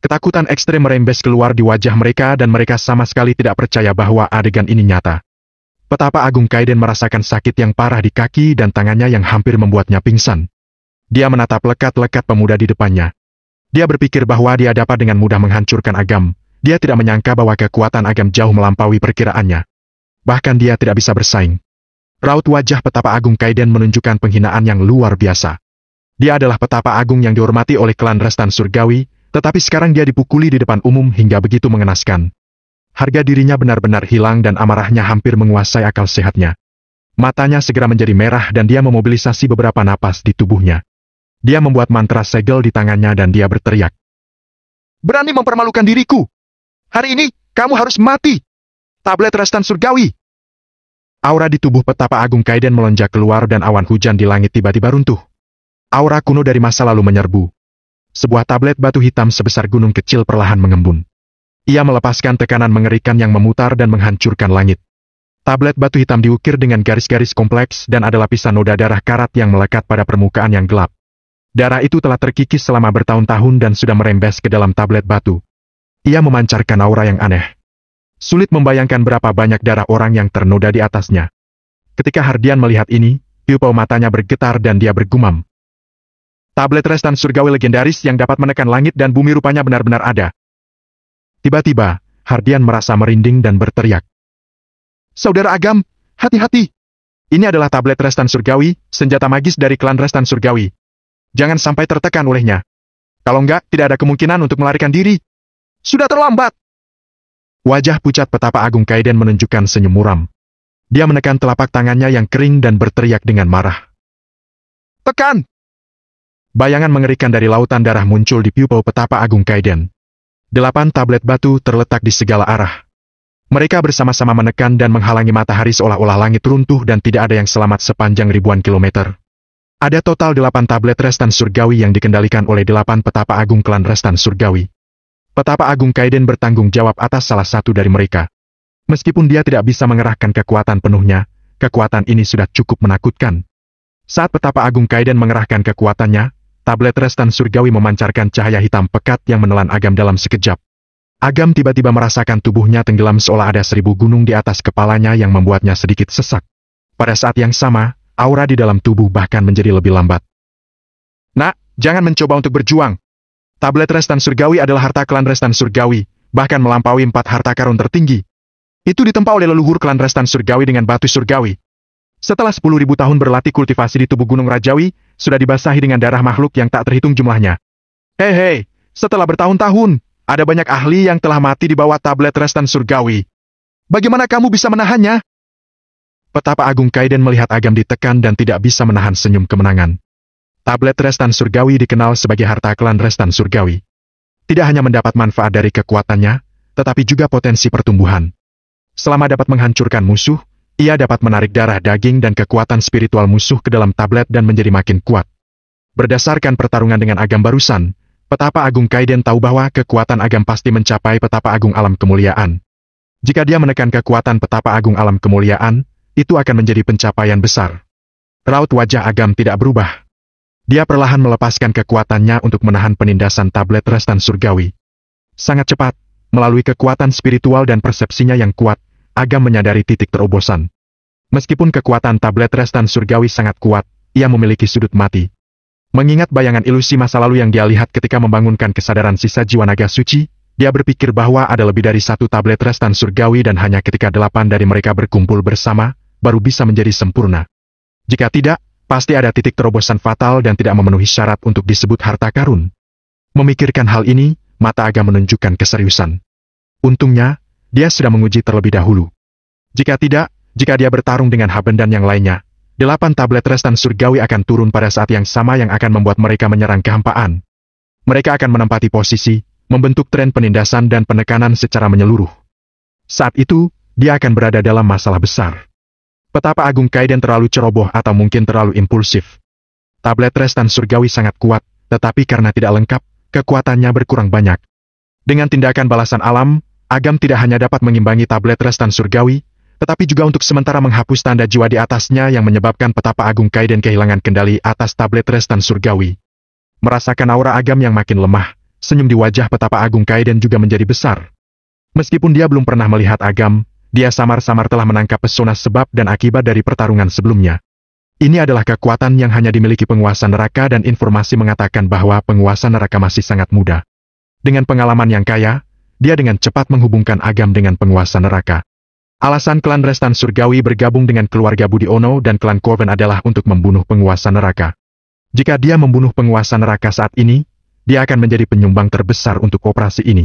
Ketakutan ekstrem merembes keluar di wajah mereka dan mereka sama sekali tidak percaya bahwa adegan ini nyata. Petapa Agung Kaiden merasakan sakit yang parah di kaki dan tangannya yang hampir membuatnya pingsan. Dia menatap lekat-lekat pemuda di depannya. Dia berpikir bahwa dia dapat dengan mudah menghancurkan Agam. Dia tidak menyangka bahwa kekuatan Agam jauh melampaui perkiraannya. Bahkan dia tidak bisa bersaing. Raut wajah petapa Agung Kaiden menunjukkan penghinaan yang luar biasa. Dia adalah petapa agung yang dihormati oleh klan Restan Surgawi, tetapi sekarang dia dipukuli di depan umum hingga begitu mengenaskan. Harga dirinya benar-benar hilang dan amarahnya hampir menguasai akal sehatnya. Matanya segera menjadi merah dan dia memobilisasi beberapa napas di tubuhnya. Dia membuat mantra segel di tangannya dan dia berteriak. Berani mempermalukan diriku! Hari ini, kamu harus mati! Tablet restan surgawi! Aura di tubuh petapa Agung Kaiden melonjak keluar dan awan hujan di langit tiba-tiba runtuh. Aura kuno dari masa lalu menyerbu, sebuah tablet batu hitam sebesar gunung kecil perlahan mengembun. Ia melepaskan tekanan mengerikan yang memutar dan menghancurkan langit. Tablet batu hitam diukir dengan garis-garis kompleks dan ada lapisan noda darah karat yang melekat pada permukaan yang gelap. Darah itu telah terkikis selama bertahun-tahun dan sudah merembes ke dalam tablet batu. Ia memancarkan aura yang aneh. Sulit membayangkan berapa banyak darah orang yang ternoda di atasnya. Ketika Hardian melihat ini, pupil matanya bergetar dan dia bergumam, tablet restan surgawi legendaris yang dapat menekan langit dan bumi rupanya benar-benar ada. Tiba-tiba, Hardian merasa merinding dan berteriak. Saudara Agam, hati-hati! Ini adalah tablet restan surgawi, senjata magis dari klan restan surgawi. Jangan sampai tertekan olehnya. Kalau enggak, tidak ada kemungkinan untuk melarikan diri. Sudah terlambat! Wajah pucat petapa Agung Kaiden menunjukkan senyum muram. Dia menekan telapak tangannya yang kering dan berteriak dengan marah. Tekan! Bayangan mengerikan dari lautan darah muncul di pupil petapa Agung Kaiden. Delapan tablet batu terletak di segala arah. Mereka bersama-sama menekan dan menghalangi matahari seolah-olah langit runtuh dan tidak ada yang selamat sepanjang ribuan kilometer. Ada total delapan tablet Restan Surgawi yang dikendalikan oleh delapan petapa agung klan Restan Surgawi. Petapa Agung Kaiden bertanggung jawab atas salah satu dari mereka. Meskipun dia tidak bisa mengerahkan kekuatan penuhnya, kekuatan ini sudah cukup menakutkan. Saat Petapa Agung Kaiden mengerahkan kekuatannya, Tablet restan surgawi memancarkan cahaya hitam pekat yang menelan Agam dalam sekejap. Agam tiba-tiba merasakan tubuhnya tenggelam seolah ada seribu gunung di atas kepalanya yang membuatnya sedikit sesak. Pada saat yang sama, aura di dalam tubuh bahkan menjadi lebih lambat. Nak, jangan mencoba untuk berjuang. Tablet restan surgawi adalah harta klan restan surgawi, bahkan melampaui empat harta karun tertinggi. Itu ditempa oleh leluhur klan restan surgawi dengan batu surgawi. Setelah 10.000 tahun berlatih kultivasi di tubuh Gunung Rajawi, sudah dibasahi dengan darah makhluk yang tak terhitung jumlahnya. Hei hei, setelah bertahun-tahun, ada banyak ahli yang telah mati di bawah tablet restan surgawi. Bagaimana kamu bisa menahannya? Petapa Agung Kaiden melihat Agam ditekan dan tidak bisa menahan senyum kemenangan. Tablet restan surgawi dikenal sebagai harta klan restan surgawi. Tidak hanya mendapat manfaat dari kekuatannya, tetapi juga potensi pertumbuhan. Selama dapat menghancurkan musuh, ia dapat menarik darah daging dan kekuatan spiritual musuh ke dalam tablet dan menjadi makin kuat. Berdasarkan pertarungan dengan agam barusan, petapa agung Kaiden tahu bahwa kekuatan agam pasti mencapai petapa agung alam kemuliaan. Jika dia menekan kekuatan petapa agung alam kemuliaan, itu akan menjadi pencapaian besar. Raut wajah agam tidak berubah. Dia perlahan melepaskan kekuatannya untuk menahan penindasan tablet restan surgawi. Sangat cepat, melalui kekuatan spiritual dan persepsinya yang kuat, Agam menyadari titik terobosan. Meskipun kekuatan tablet restan surgawi sangat kuat, ia memiliki sudut mati. Mengingat bayangan ilusi masa lalu yang dia lihat ketika membangunkan kesadaran sisa jiwa naga suci, dia berpikir bahwa ada lebih dari satu tablet restan surgawi dan hanya ketika delapan dari mereka berkumpul bersama, baru bisa menjadi sempurna. Jika tidak, pasti ada titik terobosan fatal dan tidak memenuhi syarat untuk disebut harta karun. Memikirkan hal ini, mata Agam menunjukkan keseriusan. Untungnya, dia sudah menguji terlebih dahulu. Jika tidak, jika dia bertarung dengan Haben dan yang lainnya, delapan tablet restan surgawi akan turun pada saat yang sama yang akan membuat mereka menyerang kehampaan. Mereka akan menempati posisi, membentuk tren penindasan dan penekanan secara menyeluruh. Saat itu, dia akan berada dalam masalah besar. Petapa Agung Kaiden terlalu ceroboh atau mungkin terlalu impulsif. Tablet Restan Surgawi sangat kuat, tetapi karena tidak lengkap, kekuatannya berkurang banyak. Dengan tindakan balasan alam, Agam tidak hanya dapat mengimbangi tablet Restan Surgawi, tetapi juga untuk sementara menghapus tanda jiwa di atasnya yang menyebabkan petapa Agung Kaiden kehilangan kendali atas tablet Restan Surgawi. Merasakan aura Agam yang makin lemah, senyum di wajah petapa Agung Kaiden juga menjadi besar. Meskipun dia belum pernah melihat Agam, dia samar-samar telah menangkap pesona sebab dan akibat dari pertarungan sebelumnya. Ini adalah kekuatan yang hanya dimiliki penguasa neraka dan informasi mengatakan bahwa penguasa neraka masih sangat muda. Dengan pengalaman yang kaya, dia dengan cepat menghubungkan Agam dengan penguasa neraka. Alasan klan Restan Surgawi bergabung dengan keluarga Budi Ono dan klan Corven adalah untuk membunuh penguasa neraka. Jika dia membunuh penguasa neraka saat ini, dia akan menjadi penyumbang terbesar untuk operasi ini.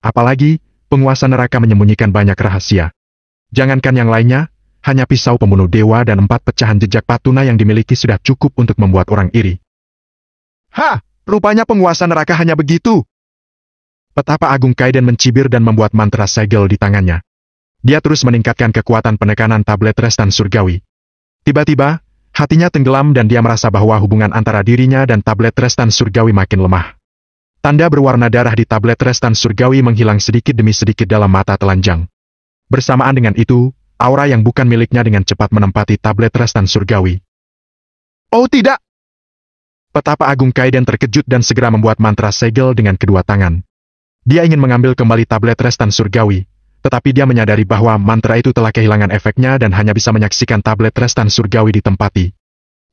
Apalagi, penguasa neraka menyembunyikan banyak rahasia. Jangankan yang lainnya, hanya pisau pembunuh dewa dan empat pecahan jejak patuna yang dimiliki sudah cukup untuk membuat orang iri. Ha! Rupanya penguasa neraka hanya begitu. Petapa Agung Kaiden mencibir dan membuat mantra segel di tangannya. Dia terus meningkatkan kekuatan penekanan tablet restan surgawi. Tiba-tiba, hatinya tenggelam dan dia merasa bahwa hubungan antara dirinya dan tablet restan surgawi makin lemah. Tanda berwarna darah di tablet restan surgawi menghilang sedikit demi sedikit dalam mata telanjang. Bersamaan dengan itu, aura yang bukan miliknya dengan cepat menempati tablet restan surgawi. Oh tidak! Petapa Agung Kaiden terkejut dan segera membuat mantra segel dengan kedua tangan. Dia ingin mengambil kembali tablet restan surgawi, tetapi dia menyadari bahwa mantra itu telah kehilangan efeknya dan hanya bisa menyaksikan tablet restan surgawi ditempati.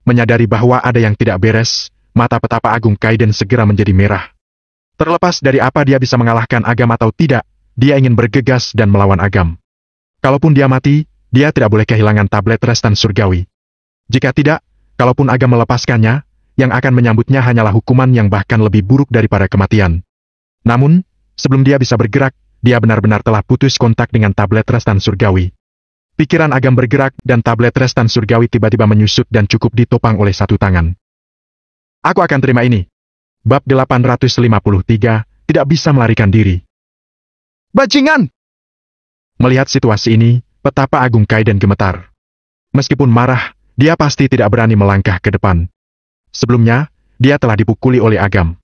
Menyadari bahwa ada yang tidak beres, mata petapa agung Kaiden segera menjadi merah. Terlepas dari apa dia bisa mengalahkan agam atau tidak, dia ingin bergegas dan melawan agam. Kalaupun dia mati, dia tidak boleh kehilangan tablet restan surgawi. Jika tidak, kalaupun agam melepaskannya, yang akan menyambutnya hanyalah hukuman yang bahkan lebih buruk daripada kematian. Namun, Sebelum dia bisa bergerak, dia benar-benar telah putus kontak dengan tablet restan surgawi. Pikiran agam bergerak dan tablet restan surgawi tiba-tiba menyusut dan cukup ditopang oleh satu tangan. Aku akan terima ini. Bab 853, tidak bisa melarikan diri. Bajingan! Melihat situasi ini, petapa Agung Kaiden gemetar. Meskipun marah, dia pasti tidak berani melangkah ke depan. Sebelumnya, dia telah dipukuli oleh agam.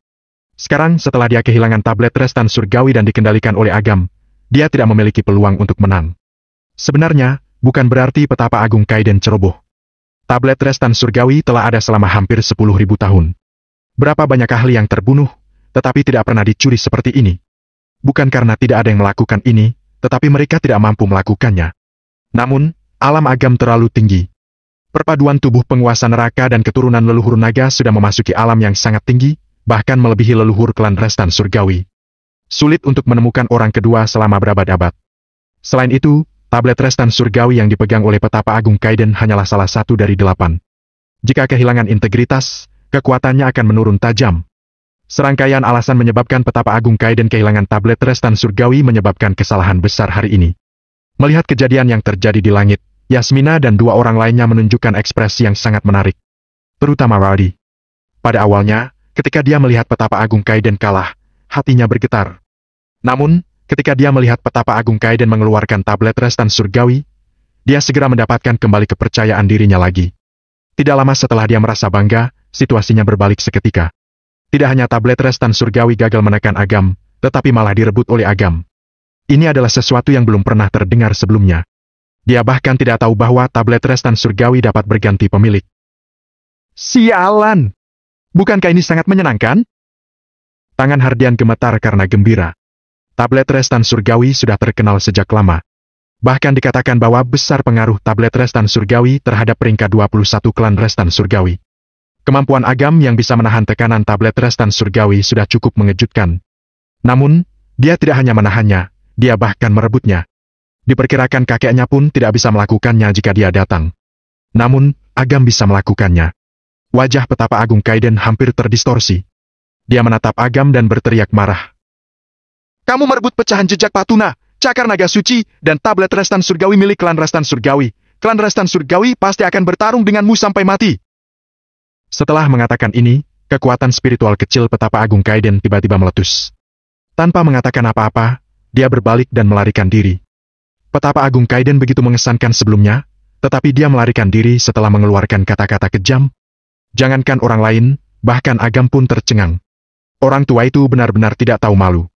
Sekarang setelah dia kehilangan tablet restan surgawi dan dikendalikan oleh Agam, dia tidak memiliki peluang untuk menang. Sebenarnya, bukan berarti petapa Agung Kaiden ceroboh. Tablet restan surgawi telah ada selama hampir 10.000 tahun. Berapa banyak ahli yang terbunuh, tetapi tidak pernah dicuri seperti ini. Bukan karena tidak ada yang melakukan ini, tetapi mereka tidak mampu melakukannya. Namun, alam agam terlalu tinggi. Perpaduan tubuh penguasa neraka dan keturunan leluhur naga sudah memasuki alam yang sangat tinggi, bahkan melebihi leluhur klan Restan Surgawi. Sulit untuk menemukan orang kedua selama berabad-abad. Selain itu, tablet Restan Surgawi yang dipegang oleh petapa Agung Kaiden hanyalah salah satu dari delapan. Jika kehilangan integritas, kekuatannya akan menurun tajam. Serangkaian alasan menyebabkan petapa Agung Kaiden kehilangan tablet Restan Surgawi menyebabkan kesalahan besar hari ini. Melihat kejadian yang terjadi di langit, Yasmina dan dua orang lainnya menunjukkan ekspresi yang sangat menarik. Terutama Rowdy. Pada awalnya, Ketika dia melihat petapa Agung Kaiden kalah, hatinya bergetar. Namun, ketika dia melihat petapa Agung Kaiden mengeluarkan tablet restan surgawi, dia segera mendapatkan kembali kepercayaan dirinya lagi. Tidak lama setelah dia merasa bangga, situasinya berbalik seketika. Tidak hanya tablet restan surgawi gagal menekan Agam, tetapi malah direbut oleh Agam. Ini adalah sesuatu yang belum pernah terdengar sebelumnya. Dia bahkan tidak tahu bahwa tablet restan surgawi dapat berganti pemilik. Sialan! Bukankah ini sangat menyenangkan? Tangan Hardian gemetar karena gembira. Tablet Restan Surgawi sudah terkenal sejak lama. Bahkan dikatakan bahwa besar pengaruh tablet Restan Surgawi terhadap peringkat 21 klan Restan Surgawi. Kemampuan Agam yang bisa menahan tekanan tablet Restan Surgawi sudah cukup mengejutkan. Namun, dia tidak hanya menahannya, dia bahkan merebutnya. Diperkirakan kakeknya pun tidak bisa melakukannya jika dia datang. Namun, Agam bisa melakukannya. Wajah petapa Agung Kaiden hampir terdistorsi. Dia menatap Agam dan berteriak marah. Kamu merebut pecahan jejak Patuna, cakar naga suci, dan tablet Restan Surgawi milik klan Restan Surgawi. Klan Restan Surgawi pasti akan bertarung denganmu sampai mati. Setelah mengatakan ini, kekuatan spiritual kecil petapa Agung Kaiden tiba-tiba meletus. Tanpa mengatakan apa-apa, dia berbalik dan melarikan diri. Petapa Agung Kaiden begitu mengesankan sebelumnya, tetapi dia melarikan diri setelah mengeluarkan kata-kata kejam, Jangankan orang lain, bahkan Agam pun tercengang. Orang tua itu benar-benar tidak tahu malu.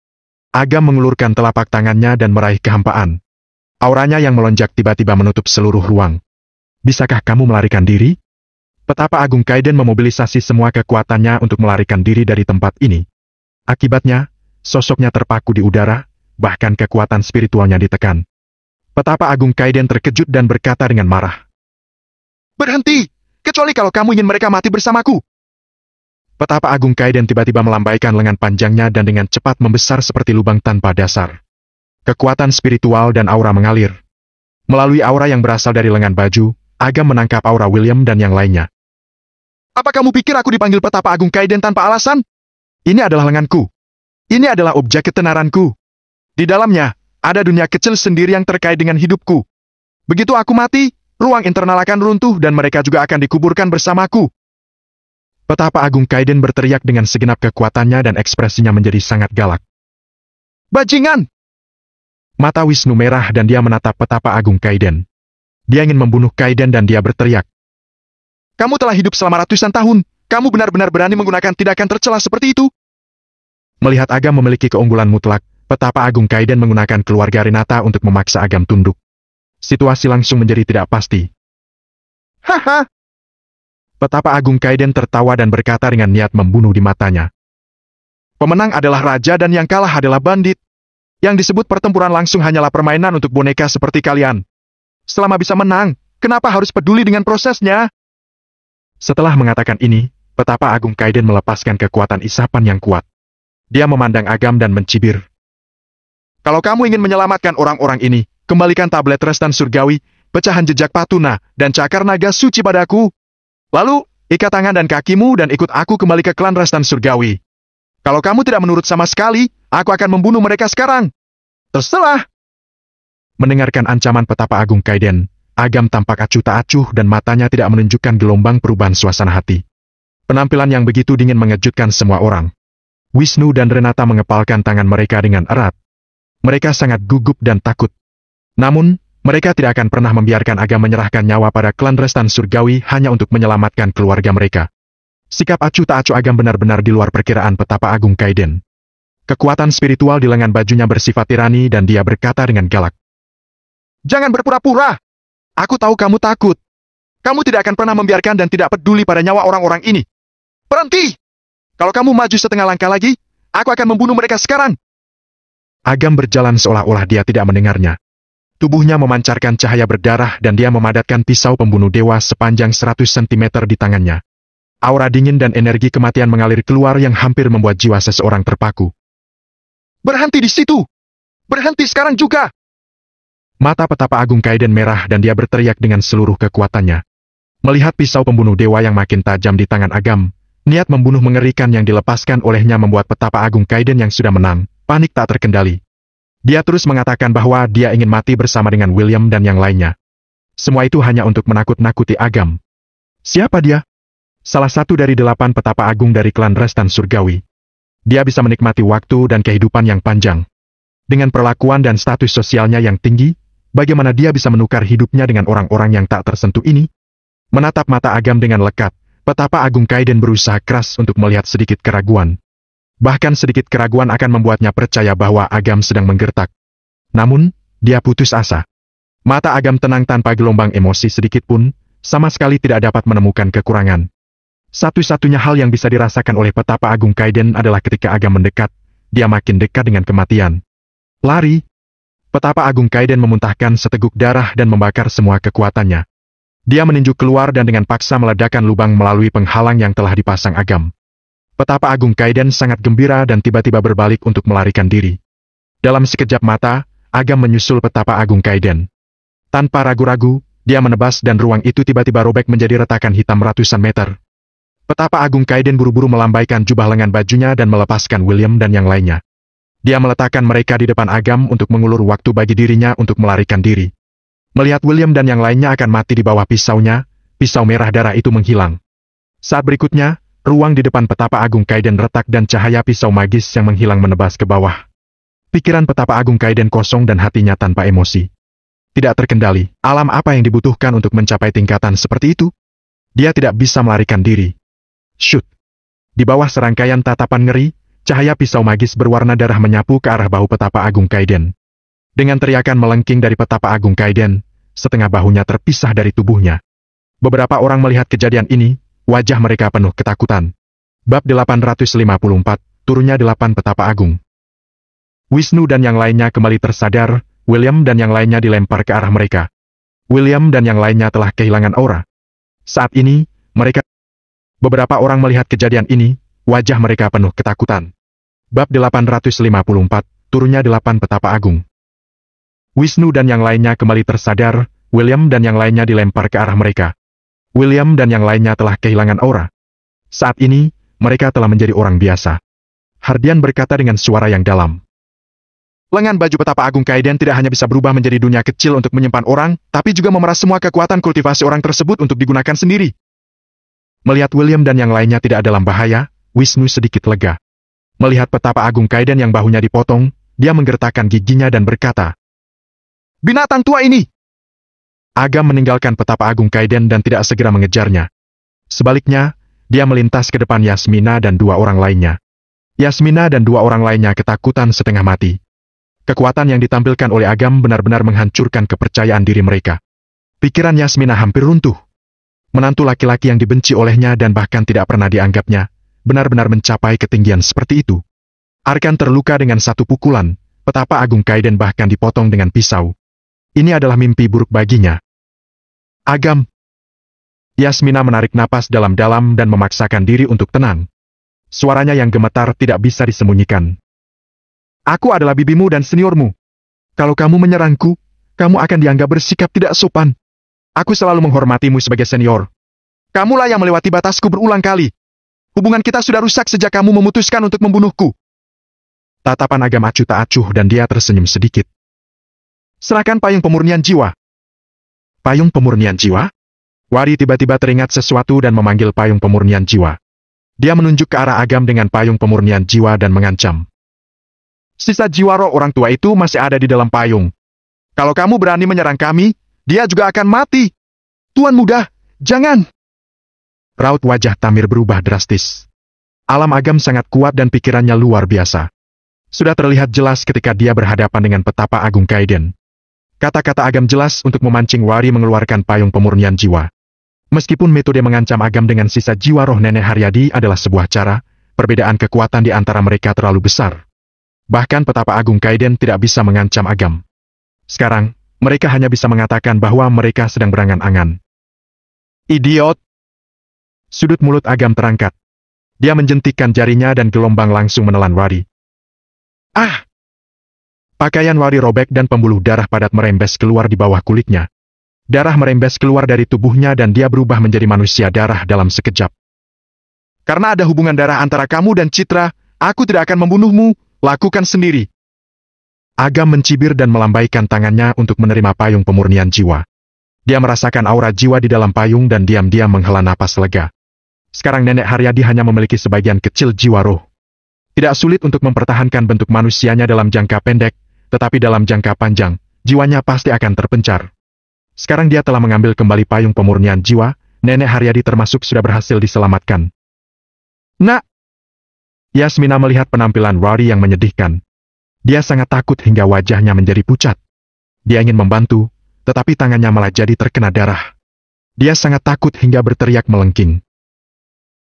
Agam mengulurkan telapak tangannya dan meraih kehampaan. Auranya yang melonjak tiba-tiba menutup seluruh ruang. Bisakah kamu melarikan diri? Petapa Agung Kaiden memobilisasi semua kekuatannya untuk melarikan diri dari tempat ini. Akibatnya, sosoknya terpaku di udara, bahkan kekuatan spiritualnya ditekan. Petapa Agung Kaiden terkejut dan berkata dengan marah. Berhenti! kecuali kalau kamu ingin mereka mati bersamaku. Petapa Agung Kaiden tiba-tiba melambaikan lengan panjangnya dan dengan cepat membesar seperti lubang tanpa dasar. Kekuatan spiritual dan aura mengalir. Melalui aura yang berasal dari lengan baju, Agam menangkap aura William dan yang lainnya. Apa kamu pikir aku dipanggil Petapa Agung Kaiden tanpa alasan? Ini adalah lenganku. Ini adalah objek ketenaranku. Di dalamnya, ada dunia kecil sendiri yang terkait dengan hidupku. Begitu aku mati, ruang internal akan runtuh dan mereka juga akan dikuburkan bersamaku. petapa Agung Kaiden berteriak dengan segenap kekuatannya dan ekspresinya menjadi sangat galak. Bajingan! Mata Wisnu merah dan dia menatap petapa Agung Kaiden. Dia ingin membunuh Kaiden dan dia berteriak. Kamu telah hidup selama ratusan tahun. Kamu benar-benar berani menggunakan tindakan tercela seperti itu? Melihat Agam memiliki keunggulan mutlak, petapa Agung Kaiden menggunakan keluarga Renata untuk memaksa Agam tunduk situasi langsung menjadi tidak pasti. Haha! Petapa Agung Kaiden tertawa dan berkata dengan niat membunuh di matanya. Pemenang adalah raja dan yang kalah adalah bandit. Yang disebut pertempuran langsung hanyalah permainan untuk boneka seperti kalian. Selama bisa menang, kenapa harus peduli dengan prosesnya? Setelah mengatakan ini, Petapa Agung Kaiden melepaskan kekuatan isapan yang kuat. Dia memandang Agam dan mencibir. Kalau kamu ingin menyelamatkan orang-orang ini, kembalikan tablet restan surgawi, pecahan jejak patuna, dan cakar naga suci padaku. Lalu, ikat tangan dan kakimu dan ikut aku kembali ke klan restan surgawi. Kalau kamu tidak menurut sama sekali, aku akan membunuh mereka sekarang. Terserah. Mendengarkan ancaman petapa agung Kaiden, Agam tampak acuh tak acuh dan matanya tidak menunjukkan gelombang perubahan suasana hati. Penampilan yang begitu dingin mengejutkan semua orang. Wisnu dan Renata mengepalkan tangan mereka dengan erat. Mereka sangat gugup dan takut. Namun, mereka tidak akan pernah membiarkan Aga menyerahkan nyawa pada klan Restan Surgawi hanya untuk menyelamatkan keluarga mereka. Sikap acuh tak acuh Agam benar-benar di luar perkiraan petapa Agung Kaiden. Kekuatan spiritual di lengan bajunya bersifat tirani dan dia berkata dengan galak. Jangan berpura-pura! Aku tahu kamu takut. Kamu tidak akan pernah membiarkan dan tidak peduli pada nyawa orang-orang ini. Berhenti! Kalau kamu maju setengah langkah lagi, aku akan membunuh mereka sekarang. Agam berjalan seolah-olah dia tidak mendengarnya. Tubuhnya memancarkan cahaya berdarah dan dia memadatkan pisau pembunuh dewa sepanjang 100 cm di tangannya. Aura dingin dan energi kematian mengalir keluar yang hampir membuat jiwa seseorang terpaku. Berhenti di situ! Berhenti sekarang juga! Mata petapa agung Kaiden merah dan dia berteriak dengan seluruh kekuatannya. Melihat pisau pembunuh dewa yang makin tajam di tangan Agam, niat membunuh mengerikan yang dilepaskan olehnya membuat petapa agung Kaiden yang sudah menang, panik tak terkendali. Dia terus mengatakan bahwa dia ingin mati bersama dengan William dan yang lainnya. Semua itu hanya untuk menakut-nakuti Agam. Siapa dia? Salah satu dari delapan petapa agung dari klan Restan Surgawi. Dia bisa menikmati waktu dan kehidupan yang panjang. Dengan perlakuan dan status sosialnya yang tinggi, bagaimana dia bisa menukar hidupnya dengan orang-orang yang tak tersentuh ini? Menatap mata Agam dengan lekat, Petapa Agung Kaiden berusaha keras untuk melihat sedikit keraguan. Bahkan sedikit keraguan akan membuatnya percaya bahwa Agam sedang menggertak. Namun, dia putus asa. Mata Agam tenang tanpa gelombang emosi sedikit pun, sama sekali tidak dapat menemukan kekurangan. Satu-satunya hal yang bisa dirasakan oleh petapa Agung Kaiden adalah ketika Agam mendekat, dia makin dekat dengan kematian. Lari! Petapa Agung Kaiden memuntahkan seteguk darah dan membakar semua kekuatannya. Dia meninju keluar dan dengan paksa meledakkan lubang melalui penghalang yang telah dipasang Agam. Petapa Agung Kaiden sangat gembira dan tiba-tiba berbalik untuk melarikan diri. Dalam sekejap mata, Agam menyusul petapa Agung Kaiden. Tanpa ragu-ragu, dia menebas dan ruang itu tiba-tiba robek menjadi retakan hitam ratusan meter. Petapa Agung Kaiden buru-buru melambaikan jubah lengan bajunya dan melepaskan William dan yang lainnya. Dia meletakkan mereka di depan Agam untuk mengulur waktu bagi dirinya untuk melarikan diri. Melihat William dan yang lainnya akan mati di bawah pisaunya, pisau merah darah itu menghilang. Saat berikutnya, Ruang di depan petapa Agung Kaiden retak dan cahaya pisau magis yang menghilang menebas ke bawah. Pikiran petapa Agung Kaiden kosong dan hatinya tanpa emosi. Tidak terkendali, alam apa yang dibutuhkan untuk mencapai tingkatan seperti itu? Dia tidak bisa melarikan diri. Shoot! Di bawah serangkaian tatapan ngeri, cahaya pisau magis berwarna darah menyapu ke arah bahu petapa Agung Kaiden. Dengan teriakan melengking dari petapa Agung Kaiden, setengah bahunya terpisah dari tubuhnya. Beberapa orang melihat kejadian ini, Wajah mereka penuh ketakutan. Bab 854, turunnya delapan petapa agung. Wisnu dan yang lainnya kembali tersadar, William dan yang lainnya dilempar ke arah mereka. William dan yang lainnya telah kehilangan aura. Saat ini, mereka... Beberapa orang melihat kejadian ini, wajah mereka penuh ketakutan. Bab 854, turunnya delapan petapa agung. Wisnu dan yang lainnya kembali tersadar, William dan yang lainnya dilempar ke arah mereka. William dan yang lainnya telah kehilangan aura. Saat ini, mereka telah menjadi orang biasa. Hardian berkata dengan suara yang dalam. Lengan baju petapa agung Kaiden tidak hanya bisa berubah menjadi dunia kecil untuk menyimpan orang, tapi juga memeras semua kekuatan kultivasi orang tersebut untuk digunakan sendiri. Melihat William dan yang lainnya tidak dalam bahaya, Wisnu sedikit lega. Melihat petapa agung Kaiden yang bahunya dipotong, dia menggertakkan giginya dan berkata, Binatang tua ini! Agam meninggalkan petapa Agung Kaiden dan tidak segera mengejarnya. Sebaliknya, dia melintas ke depan Yasmina dan dua orang lainnya. Yasmina dan dua orang lainnya ketakutan setengah mati. Kekuatan yang ditampilkan oleh Agam benar-benar menghancurkan kepercayaan diri mereka. Pikiran Yasmina hampir runtuh. Menantu laki-laki yang dibenci olehnya dan bahkan tidak pernah dianggapnya, benar-benar mencapai ketinggian seperti itu. Arkan terluka dengan satu pukulan, petapa Agung Kaiden bahkan dipotong dengan pisau. Ini adalah mimpi buruk baginya. Agam. Yasmina menarik napas dalam-dalam dan memaksakan diri untuk tenang. Suaranya yang gemetar tidak bisa disembunyikan. Aku adalah bibimu dan seniormu. Kalau kamu menyerangku, kamu akan dianggap bersikap tidak sopan. Aku selalu menghormatimu sebagai senior. Kamulah yang melewati batasku berulang kali. Hubungan kita sudah rusak sejak kamu memutuskan untuk membunuhku. Tatapan agama acuh tak acuh dan dia tersenyum sedikit. Serahkan payung pemurnian jiwa. Payung pemurnian jiwa? Wari tiba-tiba teringat sesuatu dan memanggil payung pemurnian jiwa. Dia menunjuk ke arah agam dengan payung pemurnian jiwa dan mengancam. Sisa jiwa roh orang tua itu masih ada di dalam payung. Kalau kamu berani menyerang kami, dia juga akan mati. Tuan muda, jangan! Raut wajah Tamir berubah drastis. Alam agam sangat kuat dan pikirannya luar biasa. Sudah terlihat jelas ketika dia berhadapan dengan petapa Agung Kaiden. Kata-kata agam jelas untuk memancing Wari mengeluarkan payung pemurnian jiwa. Meskipun metode mengancam agam dengan sisa jiwa roh nenek Haryadi adalah sebuah cara, perbedaan kekuatan di antara mereka terlalu besar. Bahkan petapa Agung Kaiden tidak bisa mengancam agam. Sekarang, mereka hanya bisa mengatakan bahwa mereka sedang berangan-angan. Idiot! Sudut mulut agam terangkat. Dia menjentikkan jarinya dan gelombang langsung menelan Wari. Ah! Pakaian Wari robek dan pembuluh darah padat merembes keluar di bawah kulitnya. Darah merembes keluar dari tubuhnya dan dia berubah menjadi manusia darah dalam sekejap. Karena ada hubungan darah antara kamu dan Citra, aku tidak akan membunuhmu, lakukan sendiri. Agam mencibir dan melambaikan tangannya untuk menerima payung pemurnian jiwa. Dia merasakan aura jiwa di dalam payung dan diam-diam menghela napas lega. Sekarang Nenek Haryadi hanya memiliki sebagian kecil jiwa roh. Tidak sulit untuk mempertahankan bentuk manusianya dalam jangka pendek, tetapi dalam jangka panjang, jiwanya pasti akan terpencar. Sekarang dia telah mengambil kembali payung pemurnian jiwa, Nenek Haryadi termasuk sudah berhasil diselamatkan. Nak! Yasmina melihat penampilan Rory yang menyedihkan. Dia sangat takut hingga wajahnya menjadi pucat. Dia ingin membantu, tetapi tangannya malah jadi terkena darah. Dia sangat takut hingga berteriak melengking.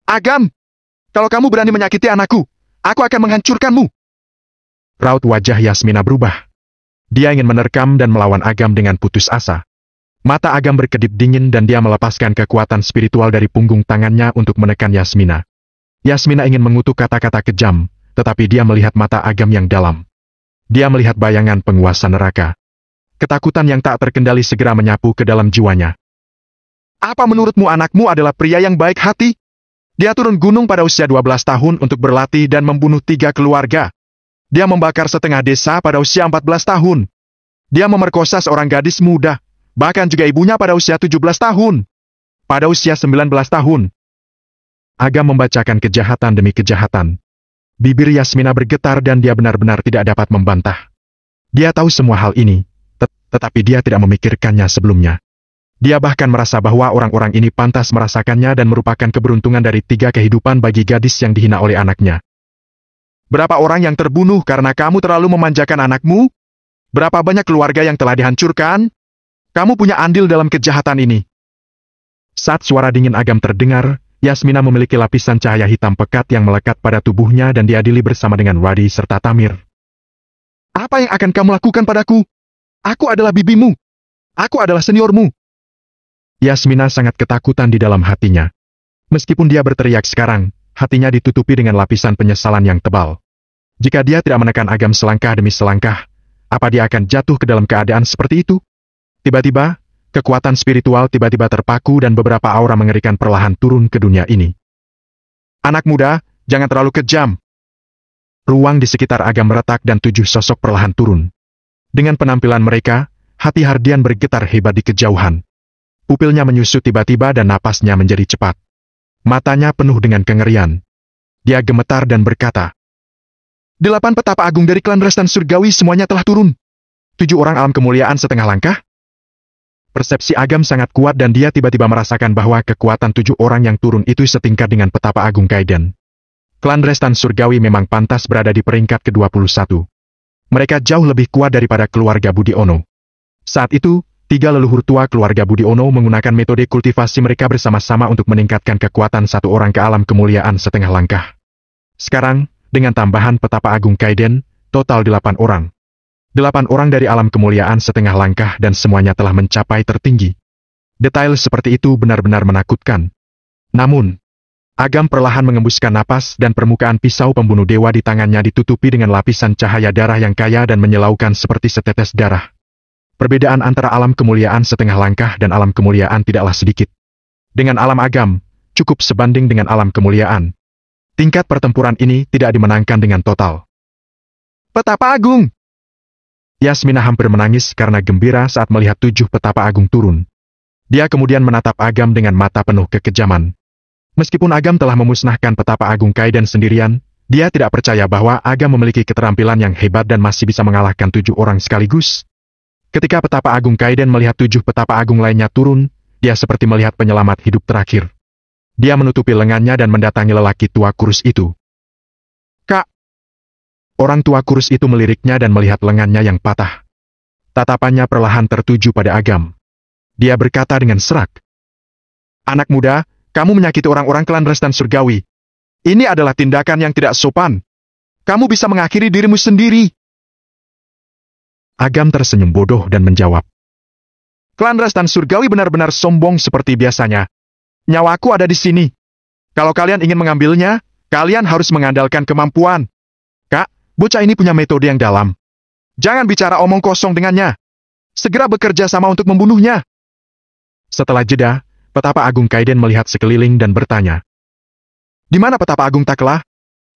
Agam! Kalau kamu berani menyakiti anakku, aku akan menghancurkanmu! raut wajah Yasmina berubah. Dia ingin menerkam dan melawan Agam dengan putus asa. Mata Agam berkedip dingin dan dia melepaskan kekuatan spiritual dari punggung tangannya untuk menekan Yasmina. Yasmina ingin mengutuk kata-kata kejam, tetapi dia melihat mata Agam yang dalam. Dia melihat bayangan penguasa neraka. Ketakutan yang tak terkendali segera menyapu ke dalam jiwanya. Apa menurutmu anakmu adalah pria yang baik hati? Dia turun gunung pada usia 12 tahun untuk berlatih dan membunuh tiga keluarga. Dia membakar setengah desa pada usia 14 tahun. Dia memerkosa seorang gadis muda, bahkan juga ibunya pada usia 17 tahun. Pada usia 19 tahun, Aga membacakan kejahatan demi kejahatan. Bibir Yasmina bergetar dan dia benar-benar tidak dapat membantah. Dia tahu semua hal ini, tet tetapi dia tidak memikirkannya sebelumnya. Dia bahkan merasa bahwa orang-orang ini pantas merasakannya dan merupakan keberuntungan dari tiga kehidupan bagi gadis yang dihina oleh anaknya. Berapa orang yang terbunuh karena kamu terlalu memanjakan anakmu? Berapa banyak keluarga yang telah dihancurkan? Kamu punya andil dalam kejahatan ini. Saat suara dingin agam terdengar, Yasmina memiliki lapisan cahaya hitam pekat yang melekat pada tubuhnya dan diadili bersama dengan Wadi serta Tamir. Apa yang akan kamu lakukan padaku? Aku adalah bibimu. Aku adalah seniormu. Yasmina sangat ketakutan di dalam hatinya. Meskipun dia berteriak sekarang, hatinya ditutupi dengan lapisan penyesalan yang tebal. Jika dia tidak menekan agam selangkah demi selangkah, apa dia akan jatuh ke dalam keadaan seperti itu? Tiba-tiba, kekuatan spiritual tiba-tiba terpaku dan beberapa aura mengerikan perlahan turun ke dunia ini. Anak muda, jangan terlalu kejam. Ruang di sekitar agam retak dan tujuh sosok perlahan turun. Dengan penampilan mereka, hati Hardian bergetar hebat di kejauhan. Pupilnya menyusut tiba-tiba dan napasnya menjadi cepat matanya penuh dengan kengerian. Dia gemetar dan berkata, Delapan petapa agung dari klan Restan Surgawi semuanya telah turun. Tujuh orang alam kemuliaan setengah langkah? Persepsi Agam sangat kuat dan dia tiba-tiba merasakan bahwa kekuatan tujuh orang yang turun itu setingkat dengan petapa agung Kaiden. Klan Restan Surgawi memang pantas berada di peringkat ke-21. Mereka jauh lebih kuat daripada keluarga Budi Ono. Saat itu, Tiga leluhur tua keluarga Budi Ono menggunakan metode kultivasi mereka bersama-sama untuk meningkatkan kekuatan satu orang ke alam kemuliaan setengah langkah. Sekarang, dengan tambahan petapa Agung Kaiden, total delapan orang. Delapan orang dari alam kemuliaan setengah langkah dan semuanya telah mencapai tertinggi. Detail seperti itu benar-benar menakutkan. Namun, Agam perlahan mengembuskan napas dan permukaan pisau pembunuh dewa di tangannya ditutupi dengan lapisan cahaya darah yang kaya dan menyelaukan seperti setetes darah. Perbedaan antara alam kemuliaan setengah langkah dan alam kemuliaan tidaklah sedikit. Dengan alam agam, cukup sebanding dengan alam kemuliaan. Tingkat pertempuran ini tidak dimenangkan dengan total. Petapa Agung! Yasmina hampir menangis karena gembira saat melihat tujuh petapa Agung turun. Dia kemudian menatap Agam dengan mata penuh kekejaman. Meskipun Agam telah memusnahkan petapa Agung Kaiden sendirian, dia tidak percaya bahwa Agam memiliki keterampilan yang hebat dan masih bisa mengalahkan tujuh orang sekaligus. Ketika petapa agung Kaiden melihat tujuh petapa agung lainnya turun, dia seperti melihat penyelamat hidup terakhir. Dia menutupi lengannya dan mendatangi lelaki tua kurus itu. Kak! Orang tua kurus itu meliriknya dan melihat lengannya yang patah. Tatapannya perlahan tertuju pada Agam. Dia berkata dengan serak. Anak muda, kamu menyakiti orang-orang klan Restan Surgawi. Ini adalah tindakan yang tidak sopan. Kamu bisa mengakhiri dirimu sendiri. Agam tersenyum bodoh dan menjawab. Klan Rastan Surgawi benar-benar sombong seperti biasanya. Nyawaku ada di sini. Kalau kalian ingin mengambilnya, kalian harus mengandalkan kemampuan. Kak, bocah ini punya metode yang dalam. Jangan bicara omong kosong dengannya. Segera bekerja sama untuk membunuhnya. Setelah jeda, Petapa Agung Kaiden melihat sekeliling dan bertanya. Di mana Petapa Agung Takla?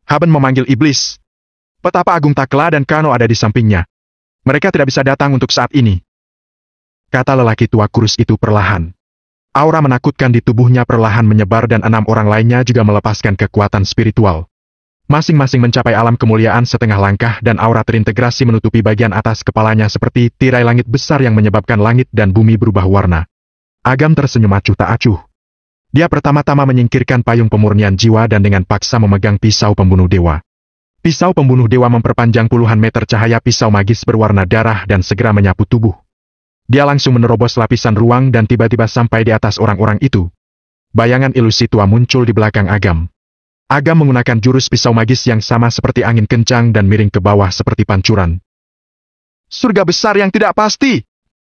Haben memanggil iblis. Petapa Agung Takla dan Kano ada di sampingnya. Mereka tidak bisa datang untuk saat ini. Kata lelaki tua kurus itu perlahan. Aura menakutkan di tubuhnya perlahan menyebar dan enam orang lainnya juga melepaskan kekuatan spiritual. Masing-masing mencapai alam kemuliaan setengah langkah dan aura terintegrasi menutupi bagian atas kepalanya seperti tirai langit besar yang menyebabkan langit dan bumi berubah warna. Agam tersenyum acuh tak acuh. Dia pertama-tama menyingkirkan payung pemurnian jiwa dan dengan paksa memegang pisau pembunuh dewa. Pisau pembunuh dewa memperpanjang puluhan meter cahaya pisau magis berwarna darah dan segera menyapu tubuh. Dia langsung menerobos lapisan ruang dan tiba-tiba sampai di atas orang-orang itu. Bayangan ilusi tua muncul di belakang Agam. Agam menggunakan jurus pisau magis yang sama seperti angin kencang dan miring ke bawah seperti pancuran. Surga besar yang tidak pasti!